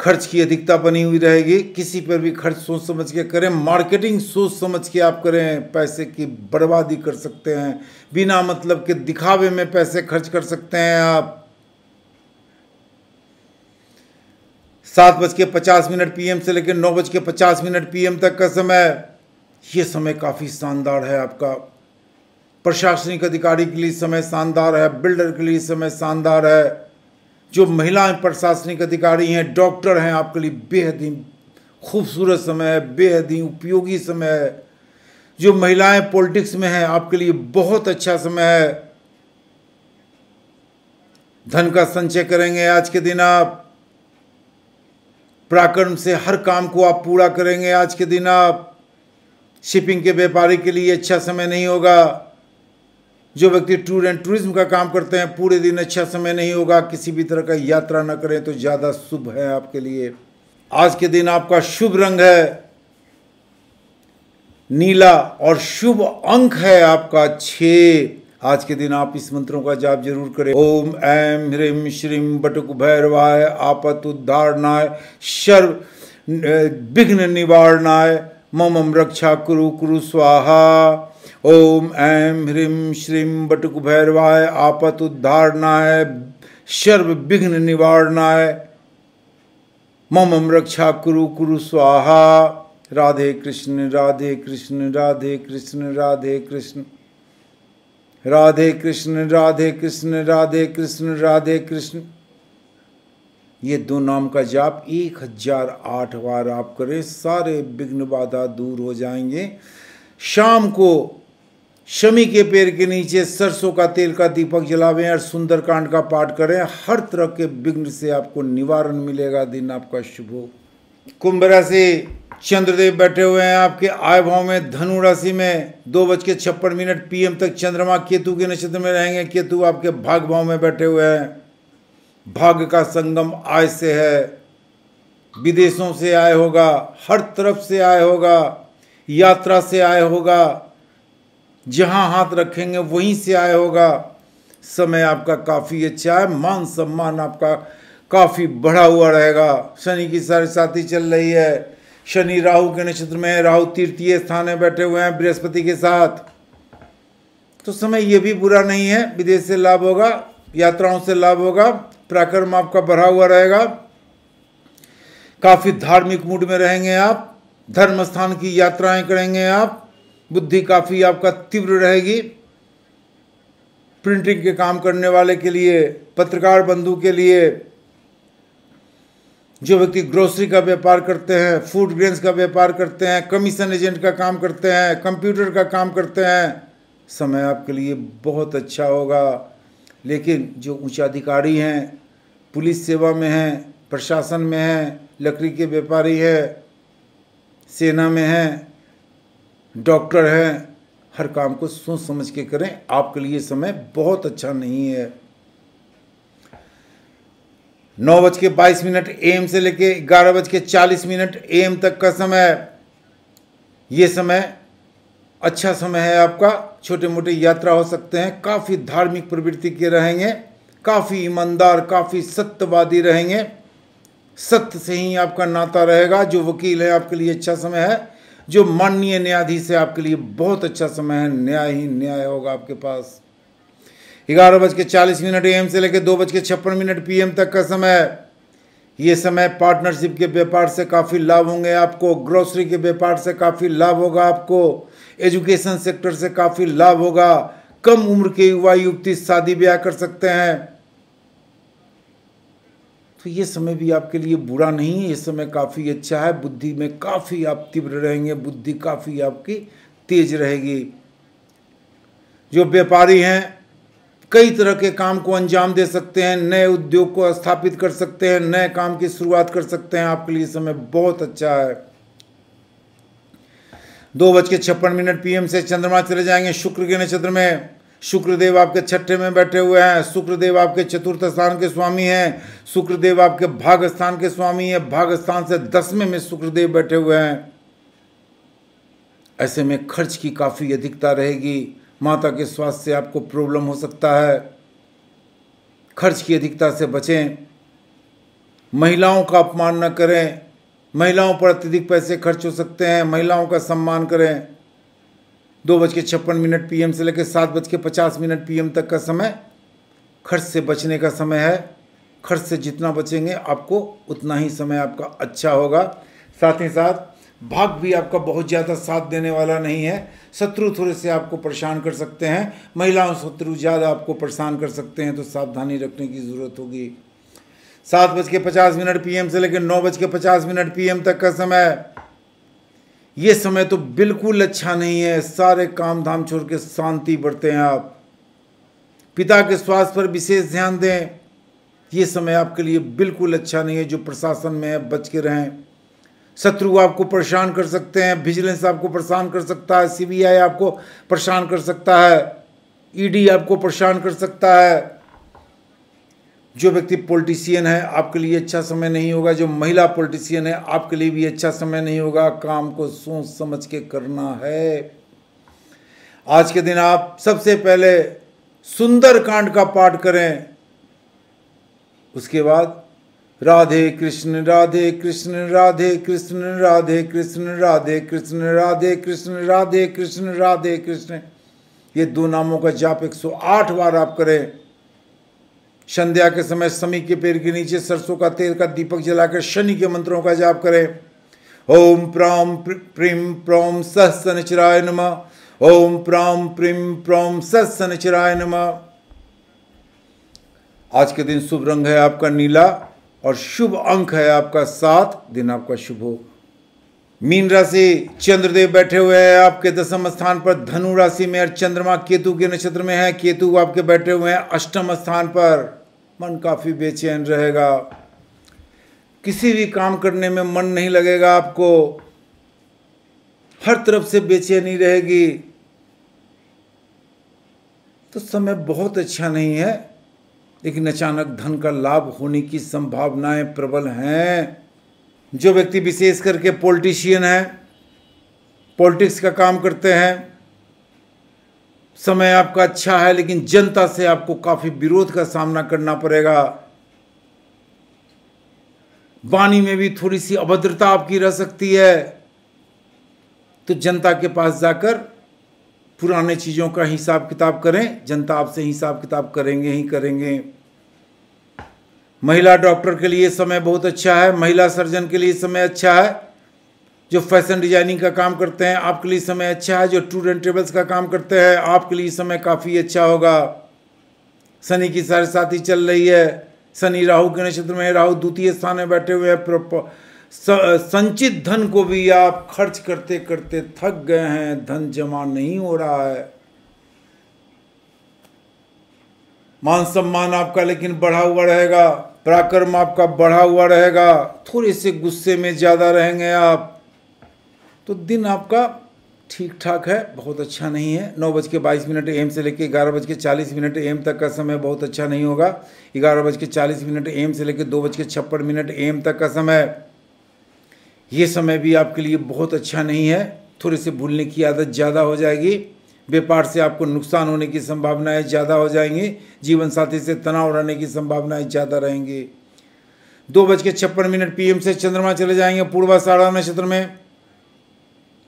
खर्च की अधिकता बनी हुई रहेगी किसी पर भी खर्च सोच समझ के करें मार्केटिंग सोच समझ के आप करें पैसे की बर्बादी कर सकते हैं बिना मतलब के दिखावे में पैसे खर्च कर सकते हैं आप सात बज के पचास मिनट पीएम से लेकर नौ बज के पचास मिनट पीएम तक का समय ये समय काफ़ी शानदार है आपका प्रशासनिक अधिकारी के लिए समय शानदार है बिल्डर के लिए समय शानदार है जो महिलाएं प्रशासनिक अधिकारी हैं डॉक्टर हैं आपके लिए बेहद ही खूबसूरत समय है बेहद ही उपयोगी समय है जो महिलाएं पॉलिटिक्स में हैं आपके लिए बहुत अच्छा समय है धन का संचय करेंगे आज के दिन आप प्राकर्म से हर काम को आप पूरा करेंगे आज के दिन आप शिपिंग के व्यापारी के लिए अच्छा समय नहीं होगा जो व्यक्ति टूर एंड टूरिज्म का काम करते हैं पूरे दिन अच्छा समय नहीं होगा किसी भी तरह का यात्रा ना करें तो ज़्यादा शुभ है आपके लिए आज के दिन आपका शुभ रंग है नीला और शुभ अंक है आपका छः आज के दिन आप इस मंत्रों का जाप जरूर करें ओम ऐम ह्रीम श्रीम बटुक भैरवाय आपत उद्धारणाय शर्व विघ्न निवारणाय मम रक्षा कुरु कुरु स्वाहा ओम ऐम ह्रीम श्रीम बटुक भैरवाय आपत उद्धारणाय शर्व विघ्न निवारणाय मम रक्षा कुरु कुरु स्वाहा राधे कृष्ण राधे कृष्ण राधे कृष्ण राधे कृष्ण राधे कृष्ण राधे कृष्ण राधे कृष्ण राधे कृष्ण ये दो नाम का जाप एक हजार आठ बार आप करें सारे विघ्न बाधा दूर हो जाएंगे शाम को शमी के पेड़ के नीचे सरसों का तेल का दीपक जलावें और सुंदरकांड का पाठ करें हर तरह के विघ्न से आपको निवारण मिलेगा दिन आपका शुभ हो कुंभ राशि चंद्रदेव बैठे हुए हैं आपके आय भाव में धनु राशि में दो बज के छप्पन मिनट पीएम तक चंद्रमा केतु के नक्षत्र में रहेंगे केतु आपके भाग भाव में बैठे हुए हैं भाग्य का संगम आय से है विदेशों से आय होगा हर तरफ से आय होगा यात्रा से आय होगा जहाँ हाथ रखेंगे वहीं से आय होगा समय आपका काफ़ी अच्छा है मान सम्मान आपका काफ़ी बढ़ा हुआ रहेगा शनि की सारी साथी चल रही है शनि राहु के नक्षत्र में राहु तृतीय स्थान में बैठे हुए हैं बृहस्पति के साथ तो समय यह भी बुरा नहीं है विदेश से लाभ होगा यात्राओं से लाभ होगा पराक्रम आपका बढ़ा हुआ रहेगा काफ़ी धार्मिक मूड में रहेंगे आप धर्म स्थान की यात्राएं करेंगे आप बुद्धि काफ़ी आपका तीव्र रहेगी प्रिंटिंग के काम करने वाले के लिए पत्रकार बंधु के लिए जो व्यक्ति ग्रोसरी का व्यापार करते हैं फूड ग्रेन्स का व्यापार करते हैं कमीशन एजेंट का काम करते हैं कंप्यूटर का काम करते हैं समय आपके लिए बहुत अच्छा होगा लेकिन जो अधिकारी हैं पुलिस सेवा में हैं प्रशासन में हैं लकड़ी के व्यापारी है सेना में हैं डॉक्टर हैं हर काम को सोच समझ के करें आपके लिए समय बहुत अच्छा नहीं है नौ बज के बाईस मिनट एम से लेके ग्यारह बज के चालीस मिनट एम तक का समय ये समय अच्छा समय है आपका छोटे मोटे यात्रा हो सकते हैं काफ़ी धार्मिक प्रवृत्ति के रहेंगे काफ़ी ईमानदार काफ़ी सत्यवादी रहेंगे सत्य से ही आपका नाता रहेगा जो वकील है आपके लिए अच्छा समय है जो माननीय न्यायाधीश है आपके लिए बहुत अच्छा समय है न्याय ही न्याय होगा आपके पास ग्यारह बज के चालीस मिनट एम से लेकर दो बज के छप्पन मिनट पीएम तक का समय ये समय पार्टनरशिप के व्यापार से काफ़ी लाभ होंगे आपको ग्रोसरी के व्यापार से काफ़ी लाभ होगा आपको एजुकेशन सेक्टर से काफ़ी लाभ होगा कम उम्र के युवा युवती शादी ब्याह कर सकते हैं तो ये समय भी आपके लिए बुरा नहीं है ये समय काफ़ी अच्छा है बुद्धि में काफ़ी आप तीव्र रहेंगे बुद्धि काफ़ी आपकी तेज रहेगी जो व्यापारी हैं कई तरह के काम को अंजाम दे सकते हैं नए उद्योग को स्थापित कर सकते हैं नए काम की शुरुआत कर सकते हैं आपके लिए समय बहुत अच्छा है दो बज के छप्पन मिनट पीएम से चंद्रमा चले जाएंगे शुक्र के नक्षत्र में शुक्रदेव आपके छठे में बैठे हुए हैं शुक्रदेव आपके चतुर्थ स्थान के स्वामी हैं शुक्रदेव आपके भाग स्थान के स्वामी हैं भाग स्थान से दसवें में शुक्रदेव बैठे हुए हैं ऐसे में खर्च की काफ़ी अधिकता रहेगी माता के स्वास्थ्य से आपको प्रॉब्लम हो सकता है खर्च की अधिकता से बचें महिलाओं का अपमान न करें महिलाओं पर अत्यधिक पैसे खर्च हो सकते हैं महिलाओं का सम्मान करें दो बज के छप्पन मिनट पीएम से लेकर सात बज के पचास मिनट पीएम तक का समय खर्च से बचने का समय है खर्च से जितना बचेंगे आपको उतना ही समय आपका अच्छा होगा साथ ही साथ भाग भी आपका बहुत ज़्यादा साथ देने वाला नहीं है शत्रु थोड़े से आपको परेशान कर सकते हैं महिलाओं शत्रु ज़्यादा आपको परेशान कर सकते हैं तो सावधानी रखने की ज़रूरत होगी सात बज के पचास मिनट पीएम से लेकर नौ बज के पचास मिनट पीएम तक का समय ये समय तो बिल्कुल अच्छा नहीं है सारे काम धाम छोड़ के शांति बढ़ते हैं आप पिता के स्वास्थ्य पर विशेष ध्यान दें ये समय आपके लिए बिल्कुल अच्छा नहीं है जो प्रशासन में है बच के रहें शत्रु आपको परेशान कर सकते हैं विजिलेंस आपको परेशान कर सकता है सीबीआई आपको परेशान कर सकता है ईडी e आपको परेशान कर सकता है जो व्यक्ति पॉलिटिशियन है आपके लिए अच्छा समय नहीं होगा जो महिला पॉलिटिशियन है आपके लिए भी अच्छा समय नहीं होगा काम को सोच समझ के करना है आज के दिन आप सबसे पहले सुंदर कांड का पाठ करें उसके बाद राधे कृष्ण राधे कृष्ण राधे कृष्ण राधे कृष्ण राधे कृष्ण राधे कृष्ण राधे कृष्ण राधे कृष्ण ये दो नामों का जाप 108 बार आप करें संध्या के समय शमी के पेड़ के नीचे सरसों का तेल का दीपक जलाकर शनि के मंत्रों का जाप करें ओम प्राम प्रीम प्रोम सह सनचराय नम ओम प्राम प्रीम प्रोम सह सनचराय नम आज के दिन शुभ रंग है आपका नीला और शुभ अंक है आपका सात दिन आपका शुभ हो मीन राशि चंद्रदेव बैठे हुए हैं आपके दसम स्थान पर धनु राशि में और चंद्रमा केतु के नक्षत्र में है केतु आपके बैठे हुए हैं अष्टम स्थान पर मन काफ़ी बेचैन रहेगा किसी भी काम करने में मन नहीं लगेगा आपको हर तरफ से बेचैनी रहेगी तो समय बहुत अच्छा नहीं है लेकिन अचानक धन का लाभ होने की संभावनाएं प्रबल हैं जो व्यक्ति विशेष करके पॉलिटिशियन है पॉलिटिक्स का काम करते हैं समय आपका अच्छा है लेकिन जनता से आपको काफ़ी विरोध का सामना करना पड़ेगा वाणी में भी थोड़ी सी अभद्रता आपकी रह सकती है तो जनता के पास जाकर पुराने चीज़ों का हिसाब किताब करें जनता आपसे हिसाब किताब करेंगे ही करेंगे महिला डॉक्टर के लिए समय बहुत अच्छा है महिला सर्जन के लिए समय अच्छा है जो फैशन डिजाइनिंग का काम करते हैं आपके लिए समय अच्छा है जो टूर एंड ट्रेवल्स का काम करते हैं आपके लिए समय काफ़ी अच्छा होगा शनि की सारे साथी चल रही है शनि राहु के नक्षत्र में राहु द्वितीय स्थान में बैठे हुए हैं संचित धन को भी आप खर्च करते करते थक गए हैं धन जमा नहीं हो रहा है मान सम्मान आपका लेकिन बढ़ा हुआ रहेगा पराक्रम आपका बढ़ा हुआ रहेगा थोड़े से गुस्से में ज़्यादा रहेंगे आप तो दिन आपका ठीक ठाक है बहुत अच्छा नहीं है नौ बज के बाईस मिनट एम से लेकर ग्यारह बज के चालीस मिनट एम तक का समय बहुत अच्छा नहीं होगा ग्यारह बज के चालीस मिनट एम से लेकर दो बज के छप्पन मिनट एम तक का समय ये समय भी आपके लिए बहुत अच्छा नहीं है थोड़े से भूलने की आदत ज़्यादा हो जाएगी व्यापार से आपको नुकसान होने की संभावनाएं ज़्यादा हो जाएंगी जीवन साथी से तनाव रहने की संभावनाएं ज़्यादा रहेंगी दो बज के छप्पन मिनट पीएम से चंद्रमा चले जाएंगे साढ़ा नक्षत्र में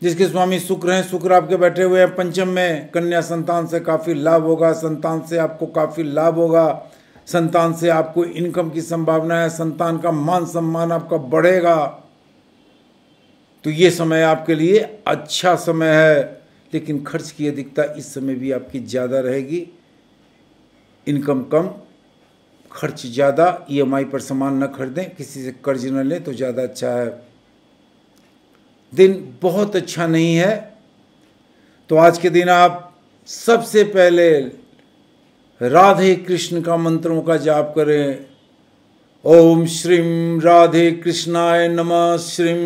जिसके स्वामी शुक्र हैं शुक्र आपके बैठे हुए हैं पंचम में कन्या संतान से काफ़ी लाभ होगा संतान से आपको काफ़ी लाभ होगा संतान से आपको इनकम की संभावना है संतान का मान सम्मान आपका बढ़ेगा तो ये समय आपके लिए अच्छा समय है लेकिन खर्च की अधिकता इस समय भी आपकी ज़्यादा रहेगी इनकम कम खर्च ज़्यादा ईएमआई e पर सामान न खरीदें किसी से कर्ज न लें तो ज़्यादा अच्छा है दिन बहुत अच्छा नहीं है तो आज के दिन आप सबसे पहले राधे कृष्ण का मंत्रों का जाप करें ओम श्रीम राधे कृष्णाय नमः श्रीम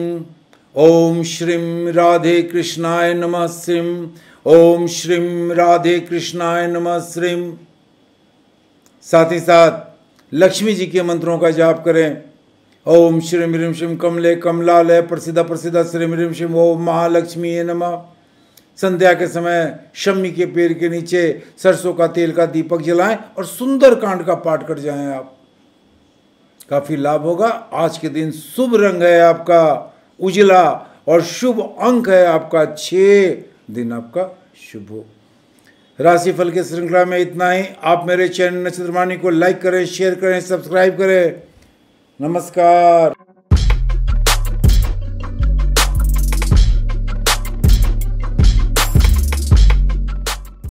ओम श्रीम राधे कृष्णाय नम श्रीं ओम श्रीम राधे कृष्णाय नम श्रीम साथ ही साथ लक्ष्मी जी के मंत्रों का जाप करें ओम श्री ह्रीम श्रीम कमले कमला लय प्रसिद्ध प्रसिद्ध श्री ह्रीम श्रीम ओम महालक्ष्मी ये संध्या के समय शम्मी के पेड़ के नीचे सरसों का तेल का दीपक जलाएं और सुंदर कांड का पाठ कर जाएं आप काफ़ी लाभ होगा आज के दिन शुभ रंग है आपका उजला और शुभ अंक है आपका छः दिन आपका शुभ हो राशिफल की श्रृंखला में इतना ही आप मेरे चैनल नक्षत्रवाणी को लाइक करें शेयर करें सब्सक्राइब करें नमस्कार